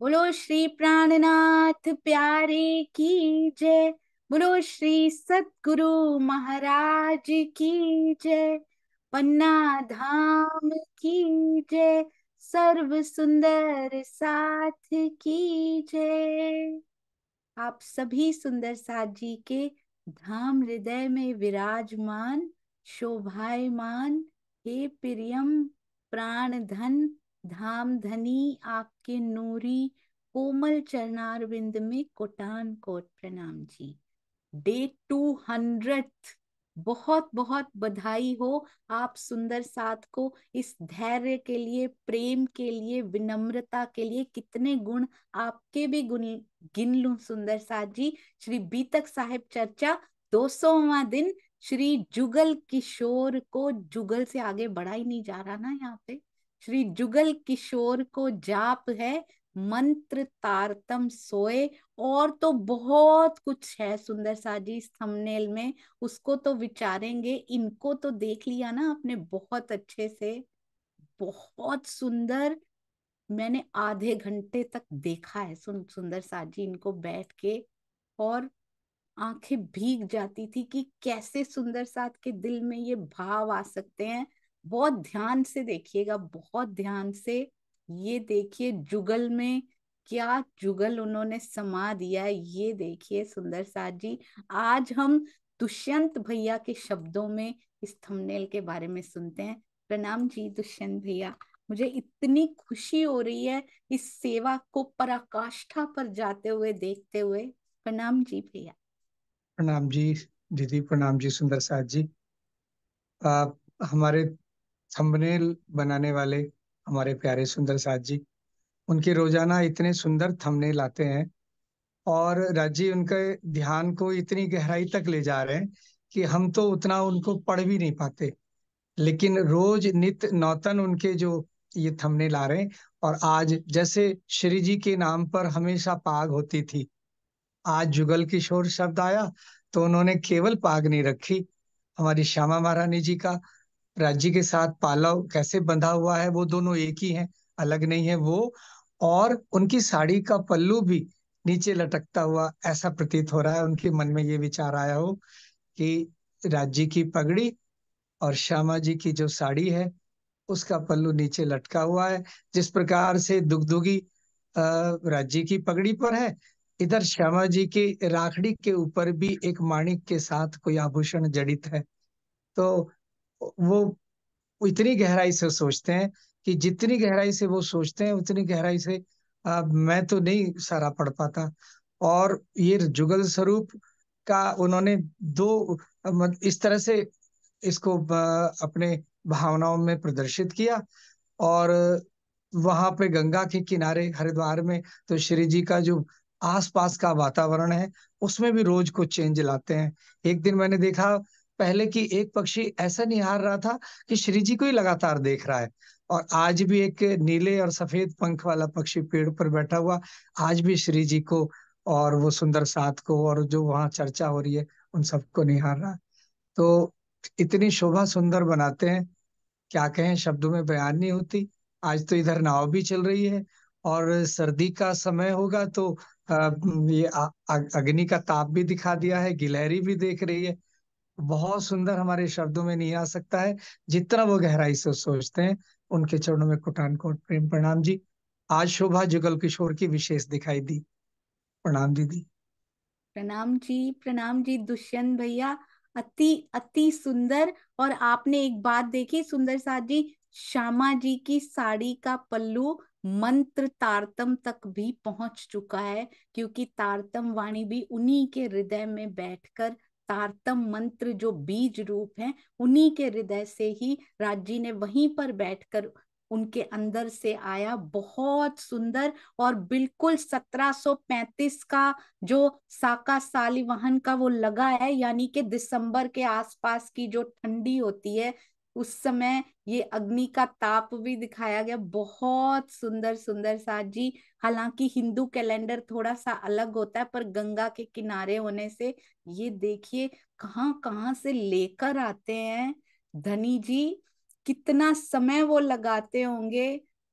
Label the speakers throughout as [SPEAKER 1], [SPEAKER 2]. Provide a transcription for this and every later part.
[SPEAKER 1] बोलो श्री प्राणनाथ प्यारे की जय बोलो श्री सतगुरु महाराज की जय पन्ना धाम की जय सर्व सुंदर साथ की जय आप सभी सुंदर साथ जी के धाम हृदय में विराजमान शोभायमान हे प्रियम प्राण धन धाम धनी आपके नूरी कोमल चरणार विंद में कोटान कोट प्रणाम जी डे टू हंड्रेड बहुत बहुत बधाई हो आप सुंदर साथ को इस धैर्य के लिए प्रेम के लिए विनम्रता के लिए कितने गुण आपके भी गुण गिन लू सुंदर साथ जी श्री बीतक साहेब चर्चा दो सौवा दिन श्री जुगल किशोर को जुगल से आगे बढ़ा ही नहीं जा रहा ना यहाँ पे श्री जुगल किशोर को जाप है मंत्र तारतम सोए और तो बहुत कुछ है सुंदर साजी इस थंबनेल में उसको तो विचारेंगे इनको तो देख लिया ना आपने बहुत अच्छे से बहुत सुंदर मैंने आधे घंटे तक देखा है सुन सुंदर जी इनको बैठ के और आंखें भीग जाती थी कि कैसे सुंदर साथ के दिल में ये भाव आ सकते हैं बहुत ध्यान से देखिएगा बहुत ध्यान से ये देखिए जुगल में क्या जुगल उन्होंने समा दिया ये देखिए सुंदर साथ जी आज हम दुष्यंत भैया के शब्दों में इस थंबनेल के बारे में सुनते हैं प्रणाम जी दुष्यंत भैया मुझे इतनी खुशी हो रही है इस सेवा को पराकाष्ठा पर जाते हुए देखते हुए प्रणाम
[SPEAKER 2] जी भैया प्रणाम जी दीदी प्रणाम जी सुंदर साथ जी आ, हमारे थंबनेल बनाने वाले हमारे प्यारे सुंदर साथ जी उनके रोजाना इतने सुंदर थंबनेल आते हैं और राजी उनके ध्यान को इतनी गहराई तक ले जा रहे हैं कि हम तो उतना उनको पढ़ भी नहीं पाते लेकिन रोज नित नौतन उनके जो ये थमने ला रहे हैं और आज जैसे श्री जी के नाम पर हमेशा पाग होती थी आज जुगल किशोर शब्द आया तो उन्होंने केवल पाग नहीं रखी हमारी श्यामा महारानी जी का राज्य के साथ पालव कैसे बंधा हुआ है वो दोनों एक ही हैं अलग नहीं है वो और उनकी साड़ी का पल्लू भी नीचे लटकता हुआ ऐसा प्रतीत हो रहा है उनके मन में ये विचार आया हो कि राज्य की पगड़ी और श्यामा जी की जो साड़ी है उसका पल्लू नीचे लटका हुआ है जिस प्रकार से दुगदुगी राज्य की पगड़ी पर है इधर श्यामा जी की राखड़ी के ऊपर भी एक माणिक के साथ कोई आभूषण जड़ित है तो वो इतनी गहराई से सोचते हैं कि जितनी गहराई से वो सोचते हैं उतनी गहराई से आ, मैं तो नहीं सारा पढ़ पाता और ये जुगल स्वरूप का उन्होंने दो इस तरह से इसको अपने भावनाओं में प्रदर्शित किया और वहां पे गंगा के किनारे हरिद्वार में तो श्री जी का जो आसपास का वातावरण है उसमें भी रोज को चेंज लाते हैं एक दिन मैंने देखा पहले की एक पक्षी ऐसा निहार रहा था कि श्री जी को ही लगातार देख रहा है और आज भी एक नीले और सफेद पंख वाला पक्षी पेड़ पर बैठा हुआ आज भी श्री जी को और वो सुंदर साथ को और जो वहाँ चर्चा हो रही है उन सबको निहार रहा तो इतनी शोभा सुंदर बनाते हैं क्या कहें शब्दों में बयान नहीं होती आज तो इधर नाव भी चल रही है और सर्दी का समय होगा तो ये अग्नि का ताप भी दिखा दिया है गिलहरी भी देख रही है बहुत सुंदर हमारे शब्दों में नहीं आ सकता है जितना वो गहराई से सोचते हैं उनके चरणों में कुटान कोट प्रेम प्रणाम जी आज शोभा जुगल किशोर की विशेष दिखाई दी प्रणाम दीदी
[SPEAKER 1] प्रणाम जी प्रणाम जी दुष्यंत भैया अति अति सुंदर और आपने एक बात देखी सुंदर साथ जी श्यामा जी की साड़ी का पल्लू मंत्र तारतम तक भी पहुंच चुका है क्योंकि तारतम वाणी भी उन्हीं के हृदय में बैठकर तारतम मंत्र जो बीज रूप है उन्हीं के हृदय से ही जी ने वहीं पर बैठकर उनके अंदर से आया बहुत सुंदर और बिल्कुल 1735 का जो साका वाहन का वो लगा है यानी कि दिसंबर के आसपास की जो ठंडी होती है उस समय ये अग्नि का ताप भी दिखाया गया बहुत सुंदर सुंदर सा जी हालांकि हिंदू कैलेंडर थोड़ा सा अलग होता है पर गंगा के किनारे होने से ये देखिए कहाँ कहाँ से लेकर आते हैं धनी जी कितना समय वो लगाते होंगे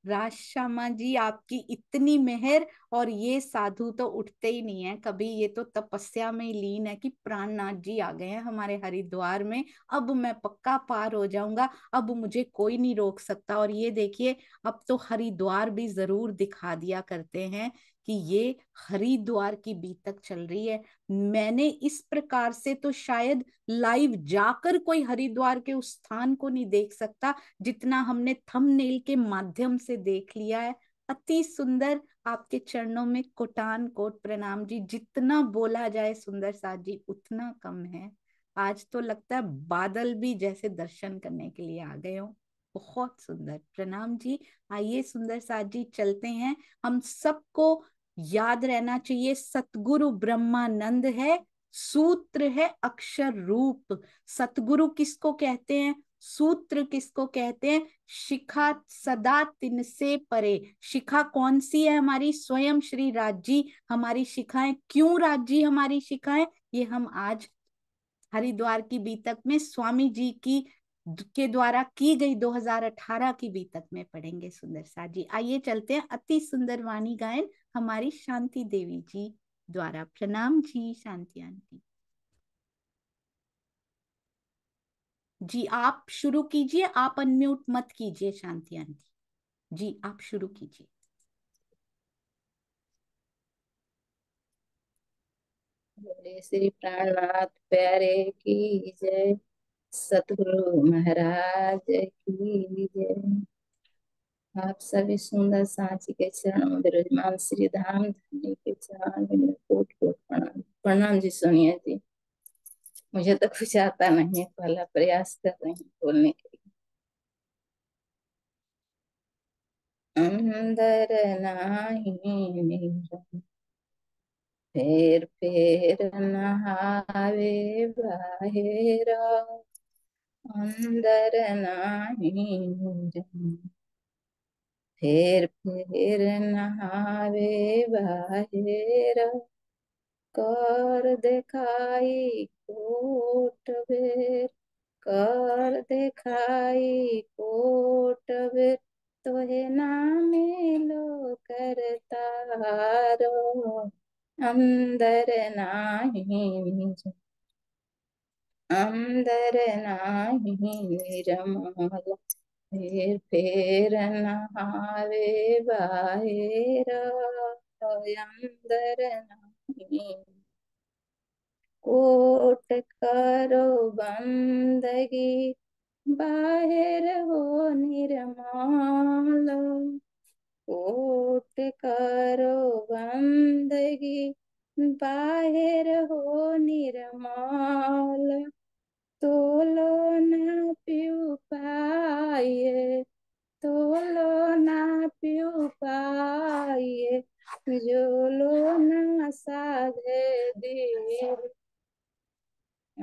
[SPEAKER 1] राजश्यामा जी आपकी इतनी मेहर और ये साधु तो उठते ही नहीं है कभी ये तो तपस्या में लीन है कि प्राणनाथ जी आ गए हैं हमारे हरिद्वार में अब मैं पक्का पार हो जाऊंगा अब मुझे कोई नहीं रोक सकता और ये देखिए अब तो हरिद्वार भी जरूर दिखा दिया करते हैं कि ये हरिद्वार की बीत तक चल रही है मैंने इस प्रकार से तो शायद लाइव जाकर कोई हरिद्वार के उस स्थान को नहीं देख सकता जितना हमने थंबनेल के माध्यम से देख लिया है अति सुंदर आपके चरणों में कोटान कोट प्रणाम जी जितना बोला जाए सुंदर साथ जी उतना कम है आज तो लगता है बादल भी जैसे दर्शन करने के लिए आ गए हो बहुत सुंदर प्रणाम जी आइए सुंदर साथ जी चलते हैं हम सबको याद रहना चाहिए सतगुरु ब्रह्मानंद है सूत्र है अक्षर रूप सतगुरु किसको कहते हैं सूत्र किसको कहते हैं शिखा सदा तिन से परे शिखा कौन सी है हमारी स्वयं श्री राजी हमारी शिखाएं क्यों राजी हमारी शिखाएं ये हम आज हरिद्वार की बीतक में स्वामी जी की के द्वारा की गई 2018 की बीतक में पढ़ेंगे सुंदर सा जी आइए चलते हैं अति सुंदर वाणी गायन हमारी शांति देवी जी द्वारा प्रणाम जी शांति आंटी जी आप शुरू कीजिए आप अनम्यूट मत कीजिए शांति आंटी जी आप शुरू कीजिए
[SPEAKER 3] श्री प्रहलाद प्यारे की जय सतगुरु महाराज की आप सभी सुंदर साची के चरण में विराजमान श्री धाम धनी के चरण में कोट कोट प्रणाम प्रणाम जी सुनिए जी मुझे तो कुछ आता नहीं है पहला प्रयास कर रहे हैं बोलने के लिए अंदर नहीं मेरा फेर फेर नहावे बाहेरा अंदर नाही फेर फेर नहावे बाहेर कर दिखाई कोट बेर कर दिखाई कोट बेर तोहे नामे लो करता रो अंदर नहीं जा अंदर नाही रमाला फेर फेर नहावे बाहेर अंदर नाही कोट करो बंदगी बाहर हो निर्माल कोट करो बंदगी बाहर हो निर्माल তোলো না পিউ পায়ে তোলো না পিউ পায়ে जोलो ना साधे दी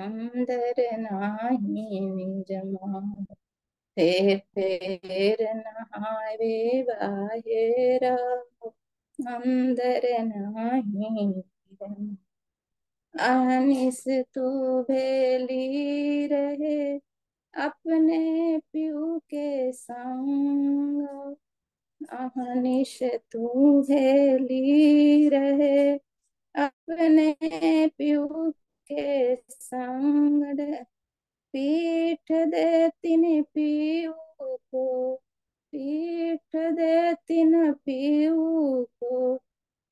[SPEAKER 3] अंदर नाही निजमा ते फेर नहावे बाहेरा अंदर नाही अनिस तू भेली रहे अपने प्यू के संग अहनिश तू भेली रहे अपने प्यू के संग पीठ दे तीन पीऊ को पीठ दे तीन पीऊ को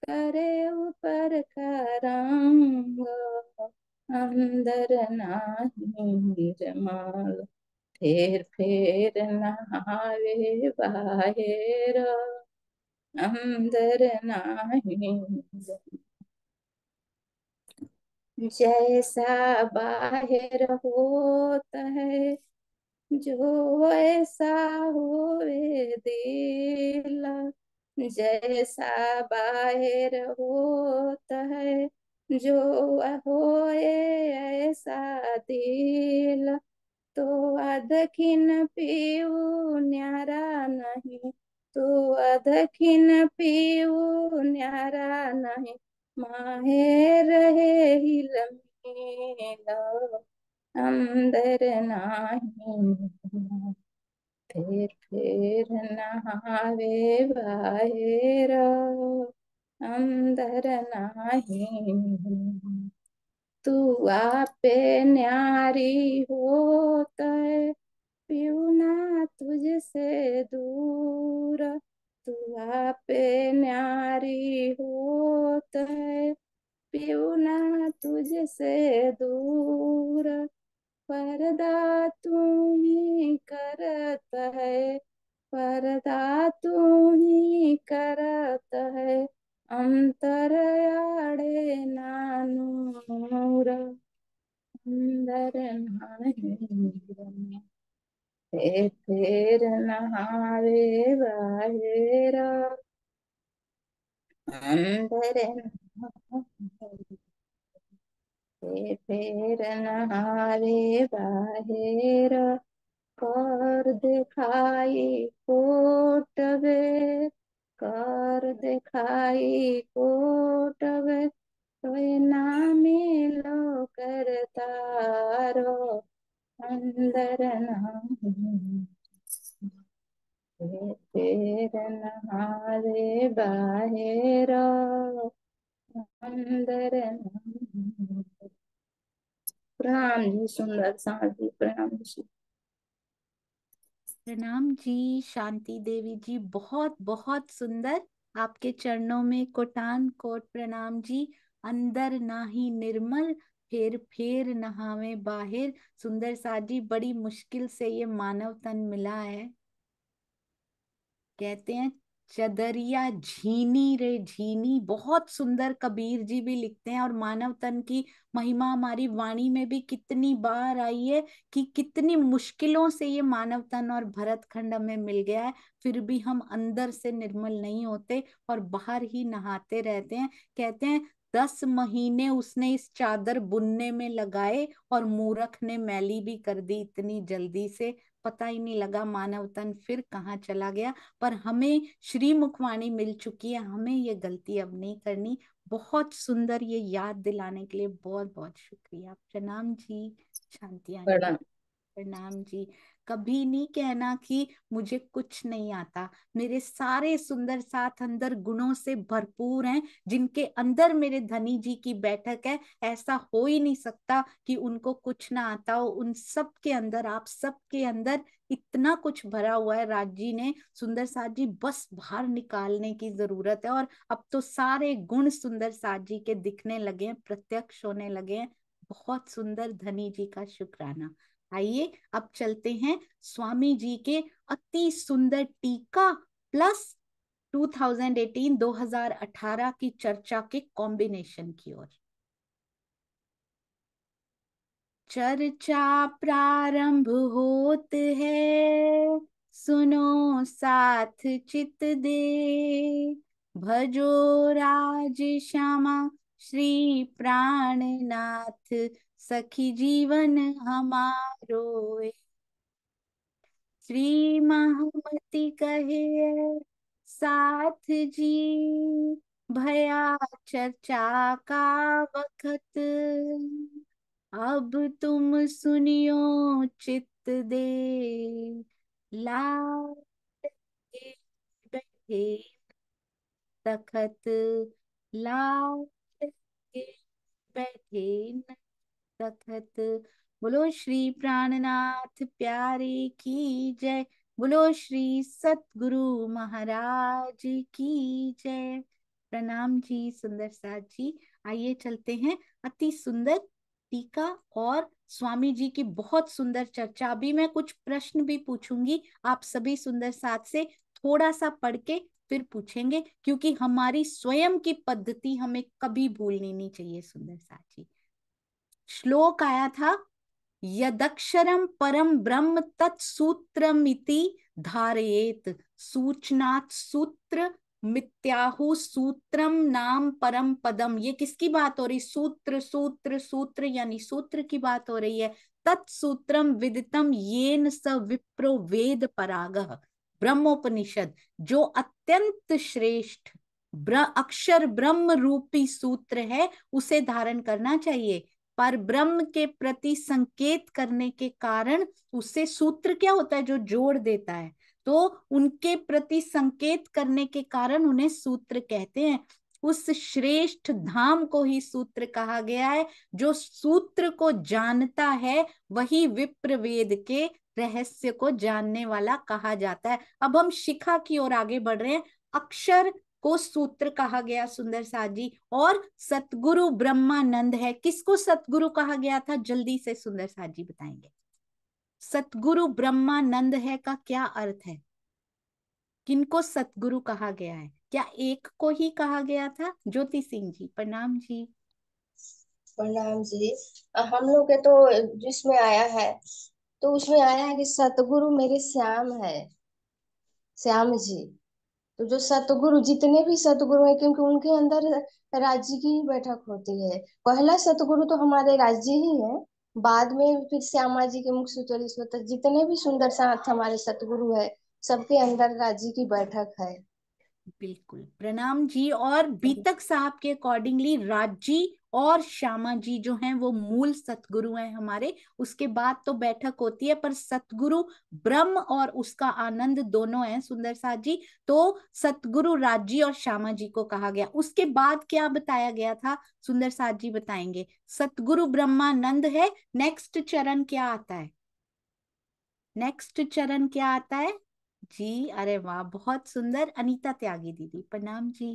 [SPEAKER 3] करे ऊपर करा अंदर नाही जमाल फेर फेर नहावे बाहर अंदर नाही जैसा बाहर होता है जो ऐसा हो दिला जैसा बाहर होता है जो होए ऐसा दिल तो अधखिन पीऊ न्यारा नहीं तो अधखिन पीऊ न्यारा नहीं माहे रहे हिल मेला अंदर नहीं फिर फिर नहावे बाहेर अंदर नाही तू आपे न्यारी होत पीना तुझसे दूर तू आपे न्यारी होत पीना तुझसे दूर पर्दा तू ही करता है पर्दा तू ही करता है ಅಂತರಯಾಡೆ ನಾನು ನೂರ ಅಂದರೆ ತೇರ ನಹಾವೆ ಬಾಹೇರ ಅಂದರೆ फेर नारे बाहेर कर दिखाई कोट वे कर दिखाई कोट वे तो ना लो करता अंदर नेर नारे बाहेर अंदर नाम
[SPEAKER 1] प्रणाम जी सुंदर
[SPEAKER 3] साधी प्रणाम जी
[SPEAKER 1] प्रणाम जी शांति देवी जी बहुत बहुत सुंदर आपके चरणों में कोटान कोट प्रणाम जी अंदर ना ही निर्मल फेर फेर नहावे बाहिर सुंदर साजी बड़ी मुश्किल से ये मानव तन मिला है कहते हैं चदरिया झीनी रे झीनी बहुत सुंदर कबीर जी भी लिखते हैं और मानव तन की महिमा हमारी वाणी में भी कितनी बार आई है कि कितनी मुश्किलों से ये मानव तन और भरत खंड हमें मिल गया है फिर भी हम अंदर से निर्मल नहीं होते और बाहर ही नहाते रहते हैं कहते हैं दस महीने उसने इस चादर बुनने में लगाए और मूरख ने मैली भी कर दी इतनी जल्दी से पता ही नहीं लगा मानव तन फिर कहाँ चला गया पर हमें श्री मुखवाणी मिल चुकी है हमें ये गलती अब नहीं करनी बहुत सुंदर ये याद दिलाने के लिए बहुत बहुत शुक्रिया प्रणाम जी शांति प्रणाम जी कभी नहीं कहना कि मुझे कुछ नहीं आता मेरे सारे सुंदर साथ अंदर गुणों से भरपूर हैं जिनके अंदर मेरे धनी जी की बैठक है ऐसा हो ही नहीं सकता कि उनको कुछ ना आता हो उन सब के अंदर आप सब के अंदर इतना कुछ भरा हुआ है राज जी ने सुंदर साथ जी बस बाहर निकालने की जरूरत है और अब तो सारे गुण सुंदर साथ जी के दिखने लगे हैं प्रत्यक्ष होने लगे हैं बहुत सुंदर धनी जी का शुक्राना आइए अब चलते हैं स्वामी जी के अति सुंदर टीका प्लस 2018-2018 की चर्चा के कॉम्बिनेशन की ओर चर्चा प्रारंभ होत है सुनो साथ चित दे भजो राज श्यामा श्री प्राणनाथ सखी जीवन हमारो श्री महामती कहे साथ जी भया चर्चा का वक़्त अब तुम सुनियो चित्त दे ला तखत लाल बैठे न तखत बोलो श्री प्राणनाथ प्यारे की जय बोलो श्री सतगुरु महाराज की जय प्रणाम जी सुंदर साथ जी आइए चलते हैं अति सुंदर टीका और स्वामी जी की बहुत सुंदर चर्चा अभी मैं कुछ प्रश्न भी पूछूंगी आप सभी सुंदर साथ से थोड़ा सा पढ़ के फिर पूछेंगे क्योंकि हमारी स्वयं की पद्धति हमें कभी भूलनी नहीं चाहिए सुंदर साथ जी श्लोक आया था यदक्षरम परम ब्रह्म तत्सूत्रमिति धारयेत सूचना सूत्र मित्याहु सूत्रम नाम परम पदम ये किसकी बात हो रही सूत्र सूत्र सूत्र यानी सूत्र की बात हो रही है तत्सूत्रम विदितम येन स विप्रो वेद पराग ब्रह्मोपनिषद जो अत्यंत श्रेष्ठ ब्र, अक्षर ब्रह्म रूपी सूत्र है उसे धारण करना चाहिए पर ब्रह्म के प्रति संकेत करने के कारण उससे सूत्र क्या होता है जो जोड़ देता है तो उनके प्रति संकेत करने के कारण उन्हें सूत्र कहते हैं उस श्रेष्ठ धाम को ही सूत्र कहा गया है जो सूत्र को जानता है वही विप्रवेद के रहस्य को जानने वाला कहा जाता है अब हम शिखा की ओर आगे बढ़ रहे हैं अक्षर को सूत्र कहा गया सुंदर साहब जी और सतगुरु ब्रह्मानंद है किसको सतगुरु कहा गया था जल्दी से सुंदर साहब जी बताएंगे सतगुरु ब्रह्मानंद है का क्या अर्थ है किनको सतगुरु कहा गया है क्या एक को ही कहा गया था ज्योति सिंह जी प्रणाम जी प्रणाम जी हम लोग के तो जिसमें आया है तो उसमें आया है
[SPEAKER 3] कि सतगुरु मेरे श्याम है श्याम जी तो जो सतगुरु जितने भी सतगुरु हैं क्योंकि उनके अंदर राज्य की ही बैठक होती है पहला सतगुरु तो हमारे राज्य ही है बाद में फिर श्यामा जी के मुख सुचरित तो होता जितने भी सुंदर साथ हमारे सतगुरु है सबके अंदर राज्य की बैठक है
[SPEAKER 1] बिल्कुल प्रणाम जी और बीतक साहब के अकॉर्डिंगली राज जी और श्यामा जी जो हैं वो मूल सतगुरु हैं हमारे उसके बाद तो बैठक होती है पर सतगुरु ब्रह्म और उसका आनंद दोनों हैं सुंदर साह जी तो सतगुरु राज जी और श्यामा जी को कहा गया उसके बाद क्या बताया गया था सुंदर साह जी बताएंगे सतगुरु ब्रह्मानंद है नेक्स्ट चरण क्या आता है नेक्स्ट चरण क्या आता है जी अरे वाह बहुत सुंदर अनीता त्यागी दीदी प्रणाम जी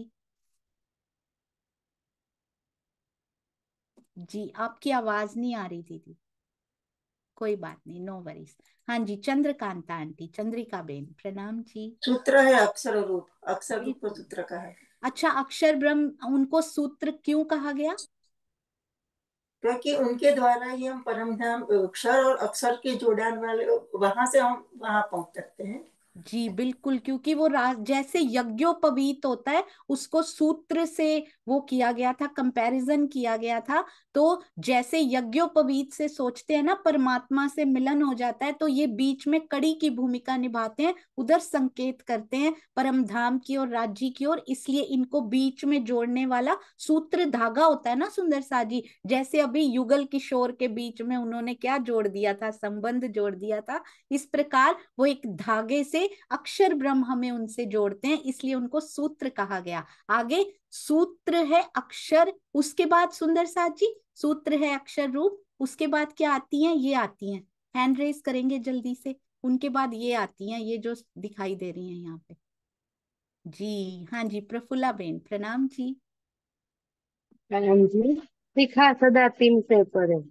[SPEAKER 1] जी आपकी आवाज नहीं आ रही दीदी कोई बात नहीं नो वरीज हाँ जी चंद्रकांता आंटी चंद्रिका बेन प्रणाम जी सूत्र है
[SPEAKER 3] अक्षर रूप अक्षर रूप
[SPEAKER 1] सूत्र का है अच्छा अक्षर ब्रह्म उनको सूत्र क्यों कहा गया क्योंकि उनके द्वारा ही हम
[SPEAKER 2] परम धाम अक्षर और अक्षर के जोड़ान वाले वहां से हम वहां पहुंच सकते
[SPEAKER 1] हैं जी बिल्कुल क्योंकि वो जैसे यज्ञोपवीत होता है उसको सूत्र से वो किया गया था कंपैरिजन किया गया था तो जैसे यज्ञोपवीत से सोचते हैं ना परमात्मा से मिलन हो जाता है तो ये बीच में कड़ी की भूमिका निभाते हैं उधर संकेत करते हैं परम धाम की ओर राज्य की ओर इसलिए इनको बीच में जोड़ने वाला सूत्र धागा होता है ना सुंदर साजी जैसे अभी युगल किशोर के बीच में उन्होंने क्या जोड़ दिया था संबंध जोड़ दिया था इस प्रकार वो एक धागे से अक्षर ब्रह्म हमें उनसे जोड़ते हैं इसलिए उनको सूत्र कहा गया आगे सूत्र है अक्षर उसके बाद सुंदर साथ जी सूत्र है अक्षर रूप उसके बाद क्या आती हैं ये आती हैं हैंड रेस करेंगे जल्दी से उनके बाद ये आती हैं ये जो दिखाई दे रही हैं यहाँ पे जी हाँ जी प्रफुल्ला बेन प्रणाम जी प्रणाम जी लिखा सदा तीन पेपर है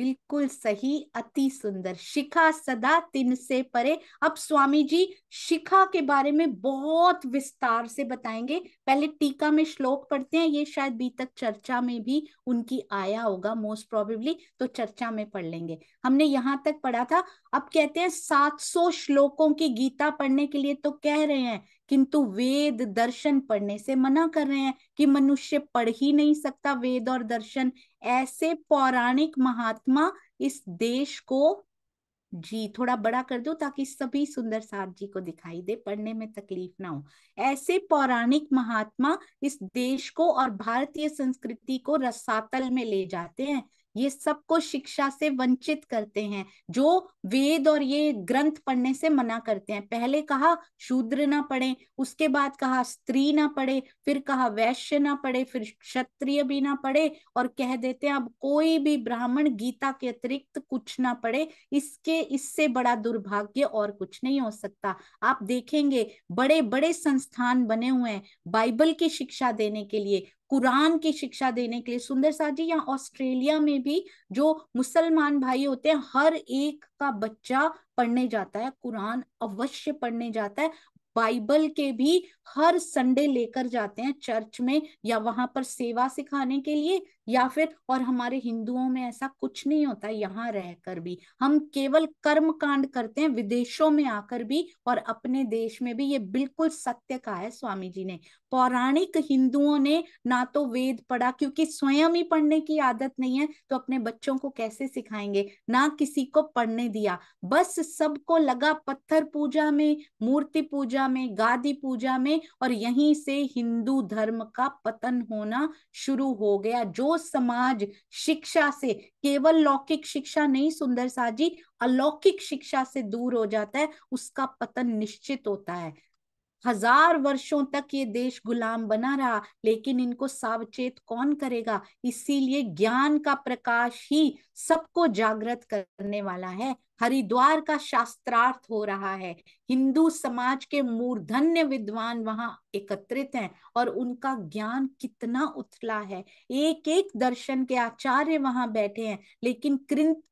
[SPEAKER 1] बिल्कुल सही अति सुंदर शिखा सदा तिन से परे अब स्वामी जी शिखा के बारे में बहुत विस्तार से बताएंगे पहले टीका में श्लोक पढ़ते हैं ये शायद बी तक चर्चा में भी उनकी आया होगा मोस्ट प्रोबेबली तो चर्चा में पढ़ लेंगे हमने यहाँ तक पढ़ा था अब कहते हैं 700 श्लोकों की गीता पढ़ने के लिए तो कह रहे हैं किंतु वेद दर्शन पढ़ने से मना कर रहे हैं कि मनुष्य पढ़ ही नहीं सकता वेद और दर्शन ऐसे पौराणिक महात्मा इस देश को जी थोड़ा बड़ा कर दो ताकि सभी सुंदर साहब जी को दिखाई दे पढ़ने में तकलीफ ना हो ऐसे पौराणिक महात्मा इस देश को और भारतीय संस्कृति को रसातल में ले जाते हैं ये सबको शिक्षा से वंचित करते हैं जो वेद और ये ग्रंथ पढ़ने से मना करते हैं पहले कहा शूद्र ना पढ़े उसके बाद कहा स्त्री ना पढ़े फिर कहा वैश्य ना पढ़े फिर क्षत्रिय भी ना पढ़े और कह देते हैं अब कोई भी ब्राह्मण गीता के अतिरिक्त कुछ ना पढ़े इसके इससे बड़ा दुर्भाग्य और कुछ नहीं हो सकता आप देखेंगे बड़े बड़े संस्थान बने हुए हैं बाइबल की शिक्षा देने के लिए कुरान की शिक्षा देने के लिए सुंदर साहब जी यहाँ ऑस्ट्रेलिया में भी जो मुसलमान भाई होते हैं हर एक का बच्चा पढ़ने जाता है कुरान अवश्य पढ़ने जाता है बाइबल के भी हर संडे लेकर जाते हैं चर्च में या वहां पर सेवा सिखाने के लिए या फिर और हमारे हिंदुओं में ऐसा कुछ नहीं होता यहाँ रहकर भी हम केवल कर्म कांड करते हैं विदेशों में आकर भी और अपने देश में भी ये बिल्कुल सत्य कहा है स्वामी जी ने पौराणिक हिंदुओं ने ना तो वेद पढ़ा क्योंकि स्वयं ही पढ़ने की आदत नहीं है तो अपने बच्चों को कैसे सिखाएंगे ना किसी को पढ़ने दिया बस सबको लगा पत्थर पूजा में मूर्ति पूजा में गादी पूजा में और यहीं से हिंदू धर्म का पतन होना शुरू हो गया जो समाज शिक्षा से केवल लौकिक शिक्षा नहीं सुंदर साजी अलौकिक शिक्षा से दूर हो जाता है उसका पतन निश्चित होता है हजार वर्षों तक ये देश गुलाम बना रहा लेकिन इनको सावचेत कौन करेगा इसीलिए ज्ञान का प्रकाश ही सबको जागृत करने वाला है हरिद्वार का शास्त्रार्थ हो रहा है हिंदू समाज के मूर्धन्य विद्वान वहां एकत्रित हैं और उनका ज्ञान कितना उथला है एक एक दर्शन के आचार्य वहां बैठे हैं लेकिन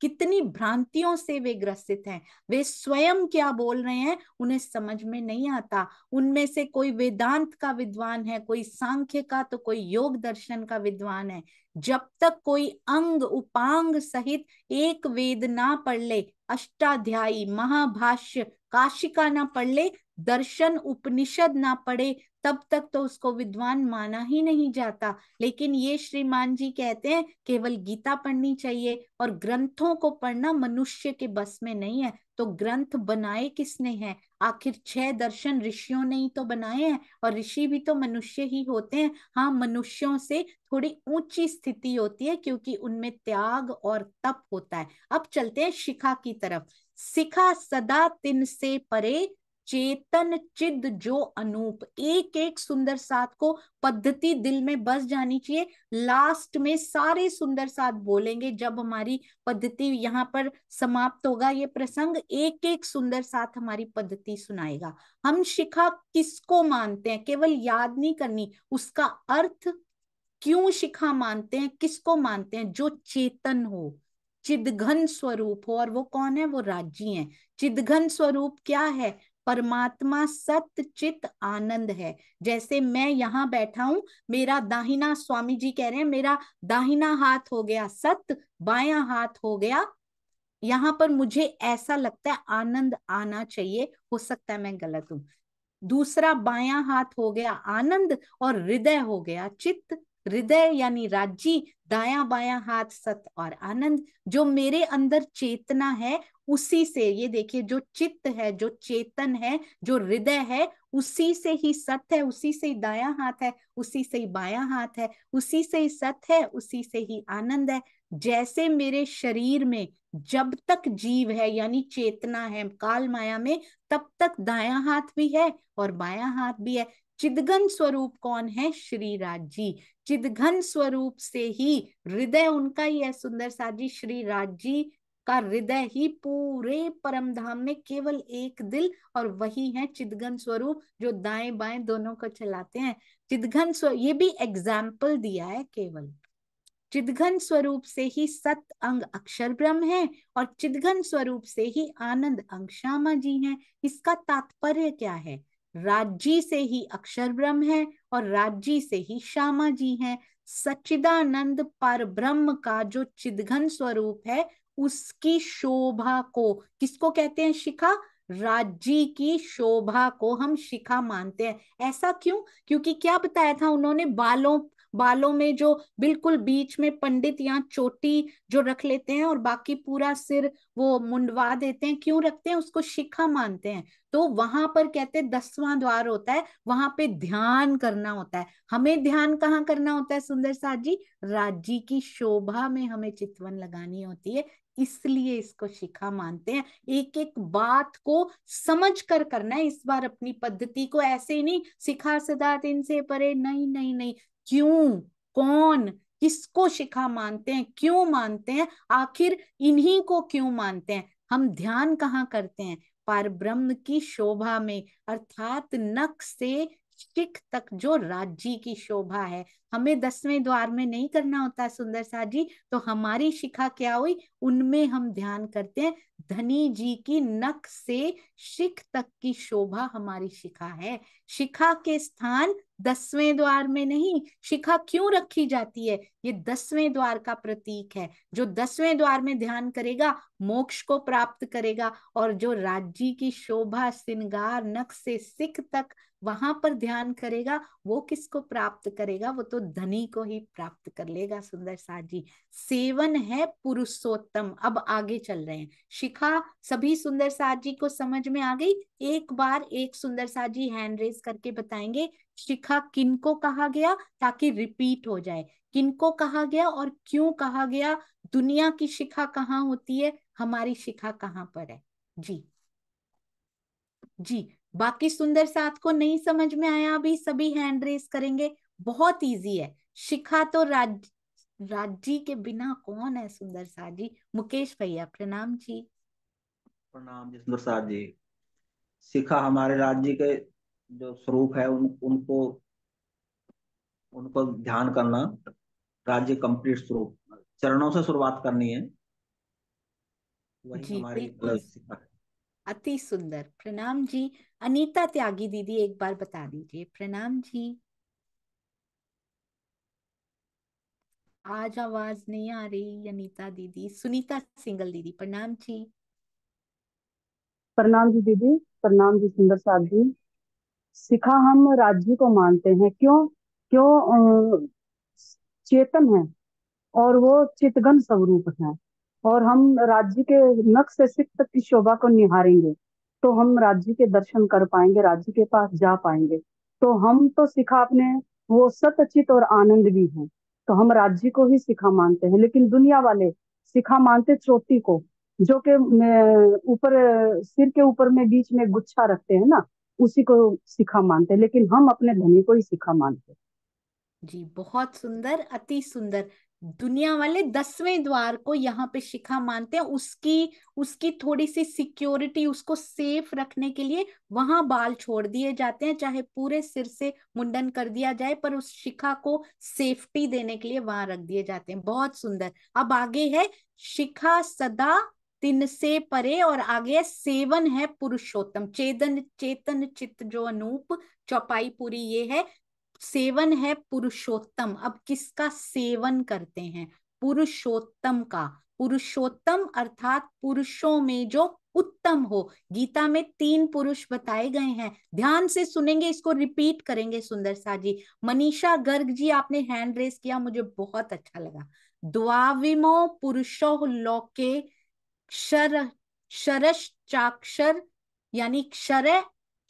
[SPEAKER 1] कितनी भ्रांतियों से वे ग्रसित हैं वे स्वयं क्या बोल रहे हैं उन्हें समझ में नहीं आता उनमें से कोई वेदांत का विद्वान है कोई सांख्य का तो कोई योग दर्शन का विद्वान है जब तक कोई अंग उपांग सहित एक वेद ना पढ़ ले अष्टाध्यायी महाभाष्य काशिका ना पढ़ ले दर्शन उपनिषद ना पढ़े तब तक तो उसको विद्वान माना ही नहीं जाता लेकिन ये श्रीमान जी कहते हैं केवल गीता पढ़नी चाहिए और ग्रंथों को पढ़ना मनुष्य के बस में नहीं है तो ग्रंथ बनाए किसने हैं आखिर छह दर्शन ऋषियों ने ही तो बनाए हैं और ऋषि भी तो मनुष्य ही होते हैं हाँ मनुष्यों से थोड़ी ऊंची स्थिति होती है क्योंकि उनमें त्याग और तप होता है अब चलते हैं शिखा की तरफ शिखा सदा तिन से परे चेतन चिद जो अनूप एक एक सुंदर साथ को पद्धति दिल में बस जानी चाहिए लास्ट में सारे सुंदर साथ बोलेंगे जब हमारी पद्धति यहाँ पर समाप्त होगा ये प्रसंग एक एक सुंदर साथ हमारी पद्धति सुनाएगा हम शिखा किसको मानते हैं केवल याद नहीं करनी उसका अर्थ क्यों शिखा मानते हैं किसको मानते हैं जो चेतन हो चिदघन स्वरूप हो और वो कौन है वो राज्य है चिदघन स्वरूप क्या है परमात्मा सत्य चित आनंद है जैसे मैं यहाँ बैठा हूं मेरा दाहिना स्वामी जी कह रहे हैं मेरा दाहिना हाथ हो गया सत्य बाया हाथ हो गया यहाँ पर मुझे ऐसा लगता है आनंद आना चाहिए हो सकता है मैं गलत हूं दूसरा बाया हाथ हो गया आनंद और हृदय हो गया चित्त हृदय यानी राज्य दाया बाया हाथ सत और आनंद जो मेरे अंदर चेतना है उसी से ये देखिए जो चित्त है जो चेतन है जो हृदय है उसी से ही सत है उसी से ही दाया हाथ है उसी से ही बाया हाथ है उसी से ही सत है उसी से ही आनंद है जैसे मेरे शरीर में जब तक जीव है यानी चेतना है काल माया में तब तक दाया हाथ भी है और बाया हाथ भी है चिदघन स्वरूप कौन है श्रीराज जी चिदघन स्वरूप से ही हृदय उनका ही है सुंदर साजी जी श्रीराज जी का हृदय ही पूरे परम धाम में केवल एक दिल और वही है चिदघन स्वरूप जो दाएं बाएं दोनों को चलाते हैं चिदघन स्व ये भी एग्जाम्पल दिया है केवल चिदघन स्वरूप से ही सत अंग अक्षर ब्रह्म है और चिदघन स्वरूप से ही आनंद अंग श्यामा जी हैं इसका तात्पर्य क्या है राज्य से ही अक्षर ब्रह्म है और राज्य से ही श्यामा जी हैं सच्चिदानंद पर ब्रह्म का जो चिदघन स्वरूप है उसकी शोभा को किसको कहते हैं शिखा राज्य की शोभा को हम शिखा मानते हैं ऐसा क्यों क्योंकि क्या बताया था उन्होंने बालों बालों में जो बिल्कुल बीच में पंडित या चोटी जो रख लेते हैं और बाकी पूरा सिर वो मुंडवा देते हैं क्यों रखते हैं उसको शिखा मानते हैं तो वहां पर कहते हैं दसवां द्वार होता है वहां पे ध्यान करना होता है हमें ध्यान कहाँ करना होता है सुंदर साहब जी राज्य की शोभा में हमें चितवन लगानी होती है इसलिए इसको शिखा मानते हैं एक एक बात को समझ कर करना है इस बार अपनी पद्धति को ऐसे ही नहीं सिखा सदा तीन से परे नहीं नहीं नहीं क्यों कौन किसको शिखा मानते हैं क्यों मानते हैं आखिर इन्हीं को क्यों मानते हैं हम ध्यान कहाँ करते हैं पर ब्रह्म की शोभा में अर्थात नख से शिख तक जो राज्य की शोभा है हमें दसवें द्वार में नहीं करना होता सुंदर सा जी तो हमारी शिखा क्या हुई उनमें हम ध्यान करते हैं धनी जी की नख से शिख तक की शोभा हमारी शिखा है शिखा के स्थान दसवें द्वार में नहीं शिखा क्यों रखी जाती है ये दसवें द्वार का प्रतीक है जो दसवें द्वार में ध्यान करेगा मोक्ष को प्राप्त करेगा और जो राज्य की शोभा श्रृंगार नख से सिख तक वहां पर ध्यान करेगा वो किसको प्राप्त करेगा वो तो तो धनी को ही प्राप्त कर लेगा सुंदर साथ जी सेवन है पुरुषोत्तम अब आगे चल रहे हैं शिखा सभी सुंदर साथ जी को समझ में आ गई एक बार एक सुंदर साथ जी हैंड रेस करके बताएंगे शिखा किनको कहा गया ताकि रिपीट हो जाए किनको कहा गया और क्यों कहा गया दुनिया की शिखा कहाँ होती है हमारी शिखा कहाँ पर है जी जी बाकी सुंदर साथ को नहीं समझ में आया अभी सभी हैंड रेस करेंगे बहुत इजी है शिखा तो राज राजी के बिना कौन है सुंदर सा जी मुकेश भैया प्रणाम जी प्रणाम जी
[SPEAKER 2] सुंदर सा जी शिखा हमारे राज्य के जो स्वरूप है उन उनको उनको ध्यान करना राज्य कंप्लीट स्वरूप चरणों से शुरुआत करनी है
[SPEAKER 1] वही हमारी अति सुंदर प्रणाम जी अनीता त्यागी दीदी एक बार बता दीजिए प्रणाम जी आज आवाज नहीं आ रही अनीता दीदी सुनीता सिंगल दीदी प्रणाम जी
[SPEAKER 3] प्रणाम जी दीदी प्रणाम जी सुंदर साहब जी सिखा हम राज्य को मानते हैं
[SPEAKER 1] क्यों क्यों चेतन है और वो चितगन स्वरूप है और हम राज्य के नक्श से सिख तक की शोभा को निहारेंगे तो हम राज्य के दर्शन कर पाएंगे राज्य के पास जा पाएंगे तो हम तो सिखा अपने वो सत चित और आनंद भी हैं तो हम राज्य को ही सिखा मानते हैं लेकिन दुनिया
[SPEAKER 3] वाले सिखा मानते चोटी को जो के ऊपर सिर के ऊपर में बीच में गुच्छा रखते हैं ना उसी को सिखा मानते हैं लेकिन हम अपने धनी को ही सिखा
[SPEAKER 1] मानते हैं जी बहुत सुंदर अति सुंदर दुनिया वाले दसवें द्वार को यहाँ पे शिखा मानते हैं उसकी उसकी थोड़ी सी सिक्योरिटी उसको सेफ रखने के लिए वहां बाल छोड़ दिए जाते हैं चाहे पूरे सिर से मुंडन कर दिया जाए पर उस शिखा को सेफ्टी देने के लिए वहां रख दिए जाते हैं बहुत सुंदर अब आगे है शिखा सदा तिन से परे और आगे है सेवन है पुरुषोत्तम चेतन चेतन चित्त जो अनूप चौपाई पूरी ये है सेवन है पुरुषोत्तम अब किसका सेवन करते हैं पुरुषोत्तम का पुरुषोत्तम अर्थात पुरुषों में जो उत्तम हो गीता में तीन पुरुष बताए गए हैं ध्यान से सुनेंगे इसको रिपीट करेंगे सुंदर सा जी मनीषा गर्ग जी आपने हैंड रेस किया मुझे बहुत अच्छा लगा द्वाविमो पुरुषो लोके क्षर चाक्षर यानी क्षर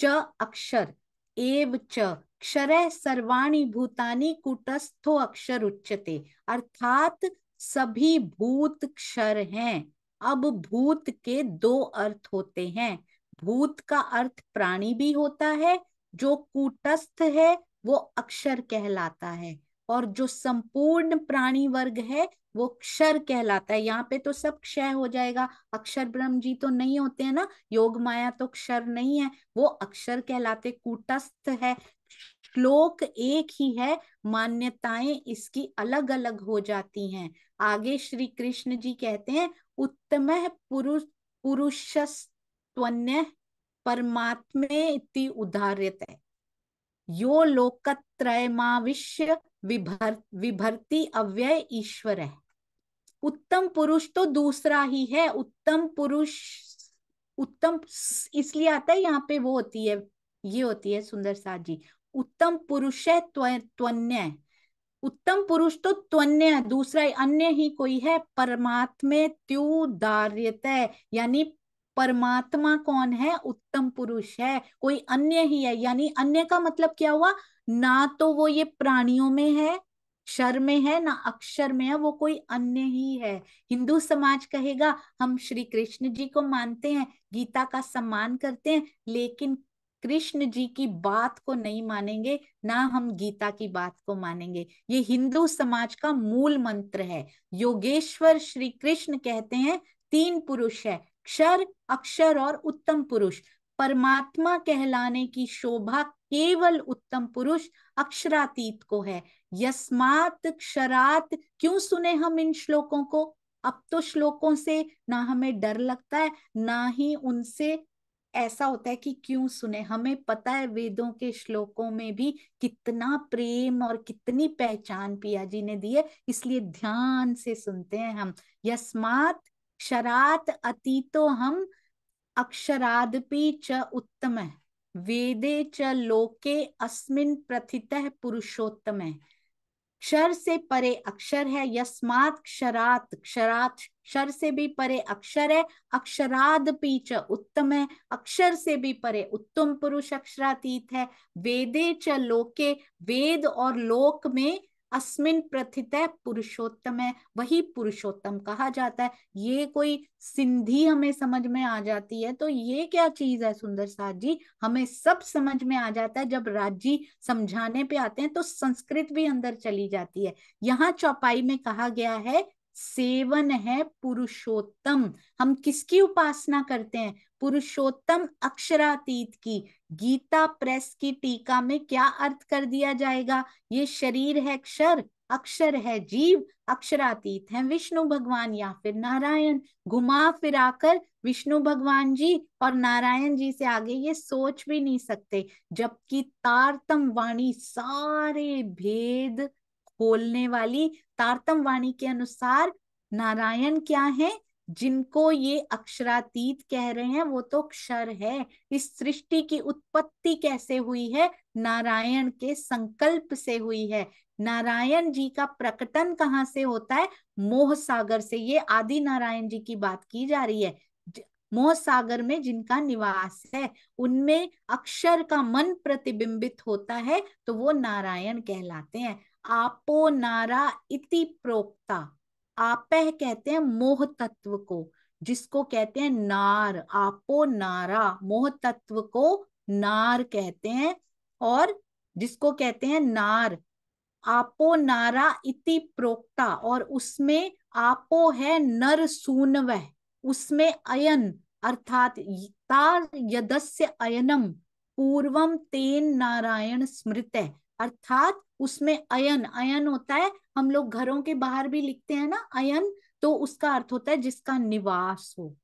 [SPEAKER 1] च अक्षर एव च क्षर सर्वाणी भूतानी कुटस्थो अक्षर उच्चते अर्थात सभी भूत क्षर हैं अब भूत के दो अर्थ होते हैं भूत का अर्थ प्राणी भी होता है जो कूटस्थ है वो अक्षर कहलाता है और जो संपूर्ण प्राणी वर्ग है वो क्षर कहलाता है यहाँ पे तो सब क्षय हो जाएगा अक्षर ब्रह्म जी तो नहीं होते हैं ना योग माया तो क्षर नहीं है वो अक्षर कहलाते कूटस्थ है श्लोक एक ही है मान्यताएं इसकी अलग अलग हो जाती हैं आगे श्री कृष्ण जी कहते हैं उत्तम पुरुष पुरुषस्त्वन्य परमात्मे इति उदार्यत है यो लोकत्रयमाविश्य विभर विभर्ति अव्यय ईश्वर है उत्तम पुरुष तो दूसरा ही है उत्तम पुरुष उत्तम इसलिए आता है यहाँ पे वो होती है ये होती है सुंदर साथ जी उत्तम पुरुष है त्वन्य उत्तम पुरुष तो त्वन्य दूसरा अन्य ही कोई है परमात्मे त्युदार्यत यानी परमात्मा कौन है उत्तम पुरुष है कोई अन्य ही है यानी अन्य का मतलब क्या हुआ ना तो वो ये प्राणियों में है क्षर में है ना अक्षर में है वो कोई अन्य ही है हिंदू समाज कहेगा हम श्री कृष्ण जी को मानते हैं गीता का सम्मान करते हैं लेकिन कृष्ण जी की बात को नहीं मानेंगे ना हम गीता की बात को मानेंगे ये हिंदू समाज का मूल मंत्र है योगेश्वर श्री कृष्ण कहते हैं तीन पुरुष है क्षर अक्षर और उत्तम पुरुष परमात्मा कहलाने की शोभा केवल उत्तम पुरुष अक्षरातीत को है यस्मात क्षरात क्यों सुने हम इन श्लोकों को अब तो श्लोकों से ना हमें डर लगता है ना ही उनसे ऐसा होता है कि क्यों सुने हमें पता है वेदों के श्लोकों में भी कितना प्रेम और कितनी पहचान पिया जी ने दी है इसलिए ध्यान से सुनते हैं हम यस्मात शरात अतीतो हम अक्षरादपि च उत्तम वेदे च लोके अस्मिन प्रथित पुरुषोत्तम क्षर से परे अक्षर है यस्मात क्षरात क्षरात क्षर से भी परे अक्षर है अक्षराद पीच उत्तम है अक्षर से भी परे उत्तम पुरुष अक्षरातीत है वेदे च लोके वेद और लोक में अस्मिन प्रथित है पुरुषोत्तम है वही पुरुषोत्तम कहा जाता है ये कोई सिंधी हमें समझ में आ जाती है तो ये क्या चीज है सुंदर साहब जी हमें सब समझ में आ जाता है जब राज्य समझाने पे आते हैं तो संस्कृत भी अंदर चली जाती है यहाँ चौपाई में कहा गया है सेवन है पुरुषोत्तम हम किसकी उपासना करते हैं पुरुषोत्तम अक्षरातीत की गीता प्रेस की टीका में क्या अर्थ कर दिया जाएगा ये शरीर है अक्षर अक्षर है जीव अक्षरातीत है विष्णु भगवान या फिर नारायण घुमा फिरा कर विष्णु भगवान जी और नारायण जी से आगे ये सोच भी नहीं सकते जबकि तारतम वाणी सारे भेद खोलने वाली तारतम वाणी के अनुसार नारायण क्या है जिनको ये अक्षरातीत कह रहे हैं वो तो क्षर है इस सृष्टि की उत्पत्ति कैसे हुई है नारायण के संकल्प से हुई है नारायण जी का प्रकटन कहाँ से होता है मोह सागर से ये आदि नारायण जी की बात की जा रही है मोह सागर में जिनका निवास है उनमें अक्षर का मन प्रतिबिंबित होता है तो वो नारायण कहलाते हैं आपो नारा इति प्रोक्ता आपह कहते हैं मोह तत्व को जिसको कहते हैं नार आपो नारा मोह तत्व को नार कहते हैं और जिसको कहते हैं नार आपो नारा इति प्रोक्ता और उसमें आपो है नर वह उसमें अयन अर्थात तार यदस्य अयनम पूर्वम तेन नारायण स्मृत अर्थात उसमें अयन अयन होता है हम लोग घरों के बाहर भी लिखते हैं ना अयन तो उसका अर्थ होता है जिसका निवास हो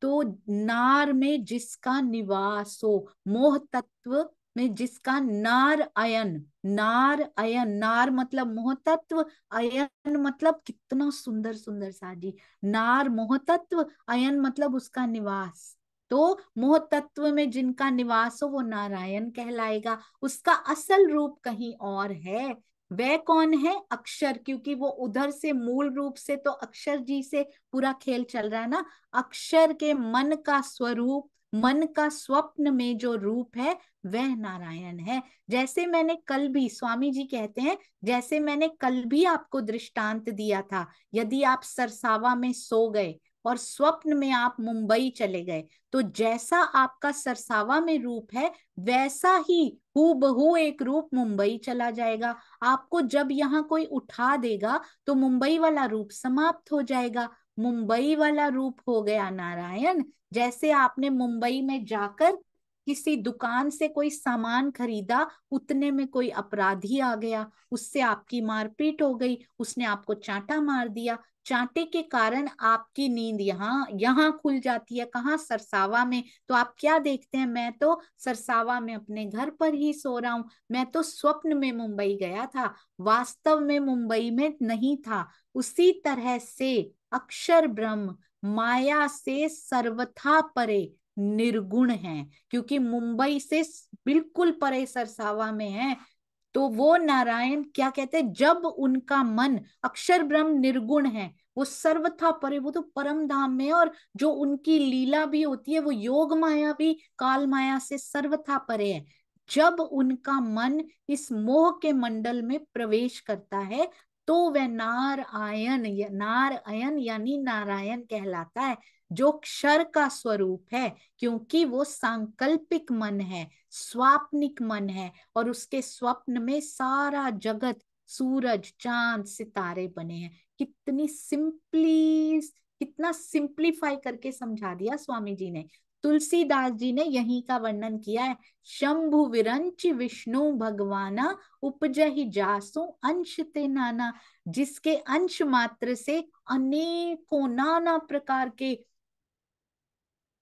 [SPEAKER 1] तो नार में जिसका निवास हो मोह तत्व में जिसका नार अयन नार अयन नार मतलब मोह तत्व अयन मतलब कितना सुंदर सुंदर साजी नार मोह तत्व अयन मतलब उसका निवास तो मोह तत्व में जिनका निवास हो वो नारायण कहलाएगा उसका असल रूप कहीं और है वह कौन है अक्षर क्योंकि वो उधर से मूल रूप से तो अक्षर जी से पूरा खेल चल रहा है ना अक्षर के मन का स्वरूप मन का स्वप्न में जो रूप है वह नारायण है जैसे मैंने कल भी स्वामी जी कहते हैं जैसे मैंने कल भी आपको दृष्टांत दिया था यदि आप सरसावा में सो गए और स्वप्न में आप मुंबई चले गए तो जैसा आपका सरसावा में रूप है वैसा ही हु बहु एक रूप मुंबई चला जाएगा आपको जब यहाँ कोई उठा देगा तो मुंबई वाला रूप समाप्त हो जाएगा मुंबई वाला रूप हो गया नारायण जैसे आपने मुंबई में जाकर किसी दुकान से कोई सामान खरीदा उतने में कोई अपराधी आ गया उससे आपकी मारपीट हो गई उसने आपको चांटा मार दिया चांटे के कारण आपकी नींद यहाँ यहाँ खुल जाती है कहाँ सरसावा में तो आप क्या देखते हैं मैं तो सरसावा में अपने घर पर ही सो रहा हूँ मैं तो स्वप्न में मुंबई गया था वास्तव में मुंबई में नहीं था उसी तरह से अक्षर ब्रह्म माया से सर्वथा परे निर्गुण है क्योंकि मुंबई से बिल्कुल परे सरसावा में है तो वो नारायण क्या कहते हैं जब उनका मन अक्षर ब्रह्म निर्गुण है वो सर्वथा परे वो तो परम धाम में और जो उनकी लीला भी होती है वो योग माया भी काल माया से सर्वथा परे है जब उनका मन इस मोह के मंडल में प्रवेश करता है तो वह नार आयन नार अयन यानी नारायण कहलाता है जो क्षर का स्वरूप है क्योंकि वो सांकल्पिक मन है स्वाप्निक मन है और उसके स्वप्न में सारा जगत सूरज चांद सितारे बने हैं कितनी सिंपली कितना सिंप्लीफाई करके समझा दिया स्वामी जी ने तुलसीदास जी ने यही का वर्णन किया है शंभु विरंच विष्णु भगवाना उपजहि जासु अंश ते नाना जिसके अंश मात्र से अनेकों नाना प्रकार के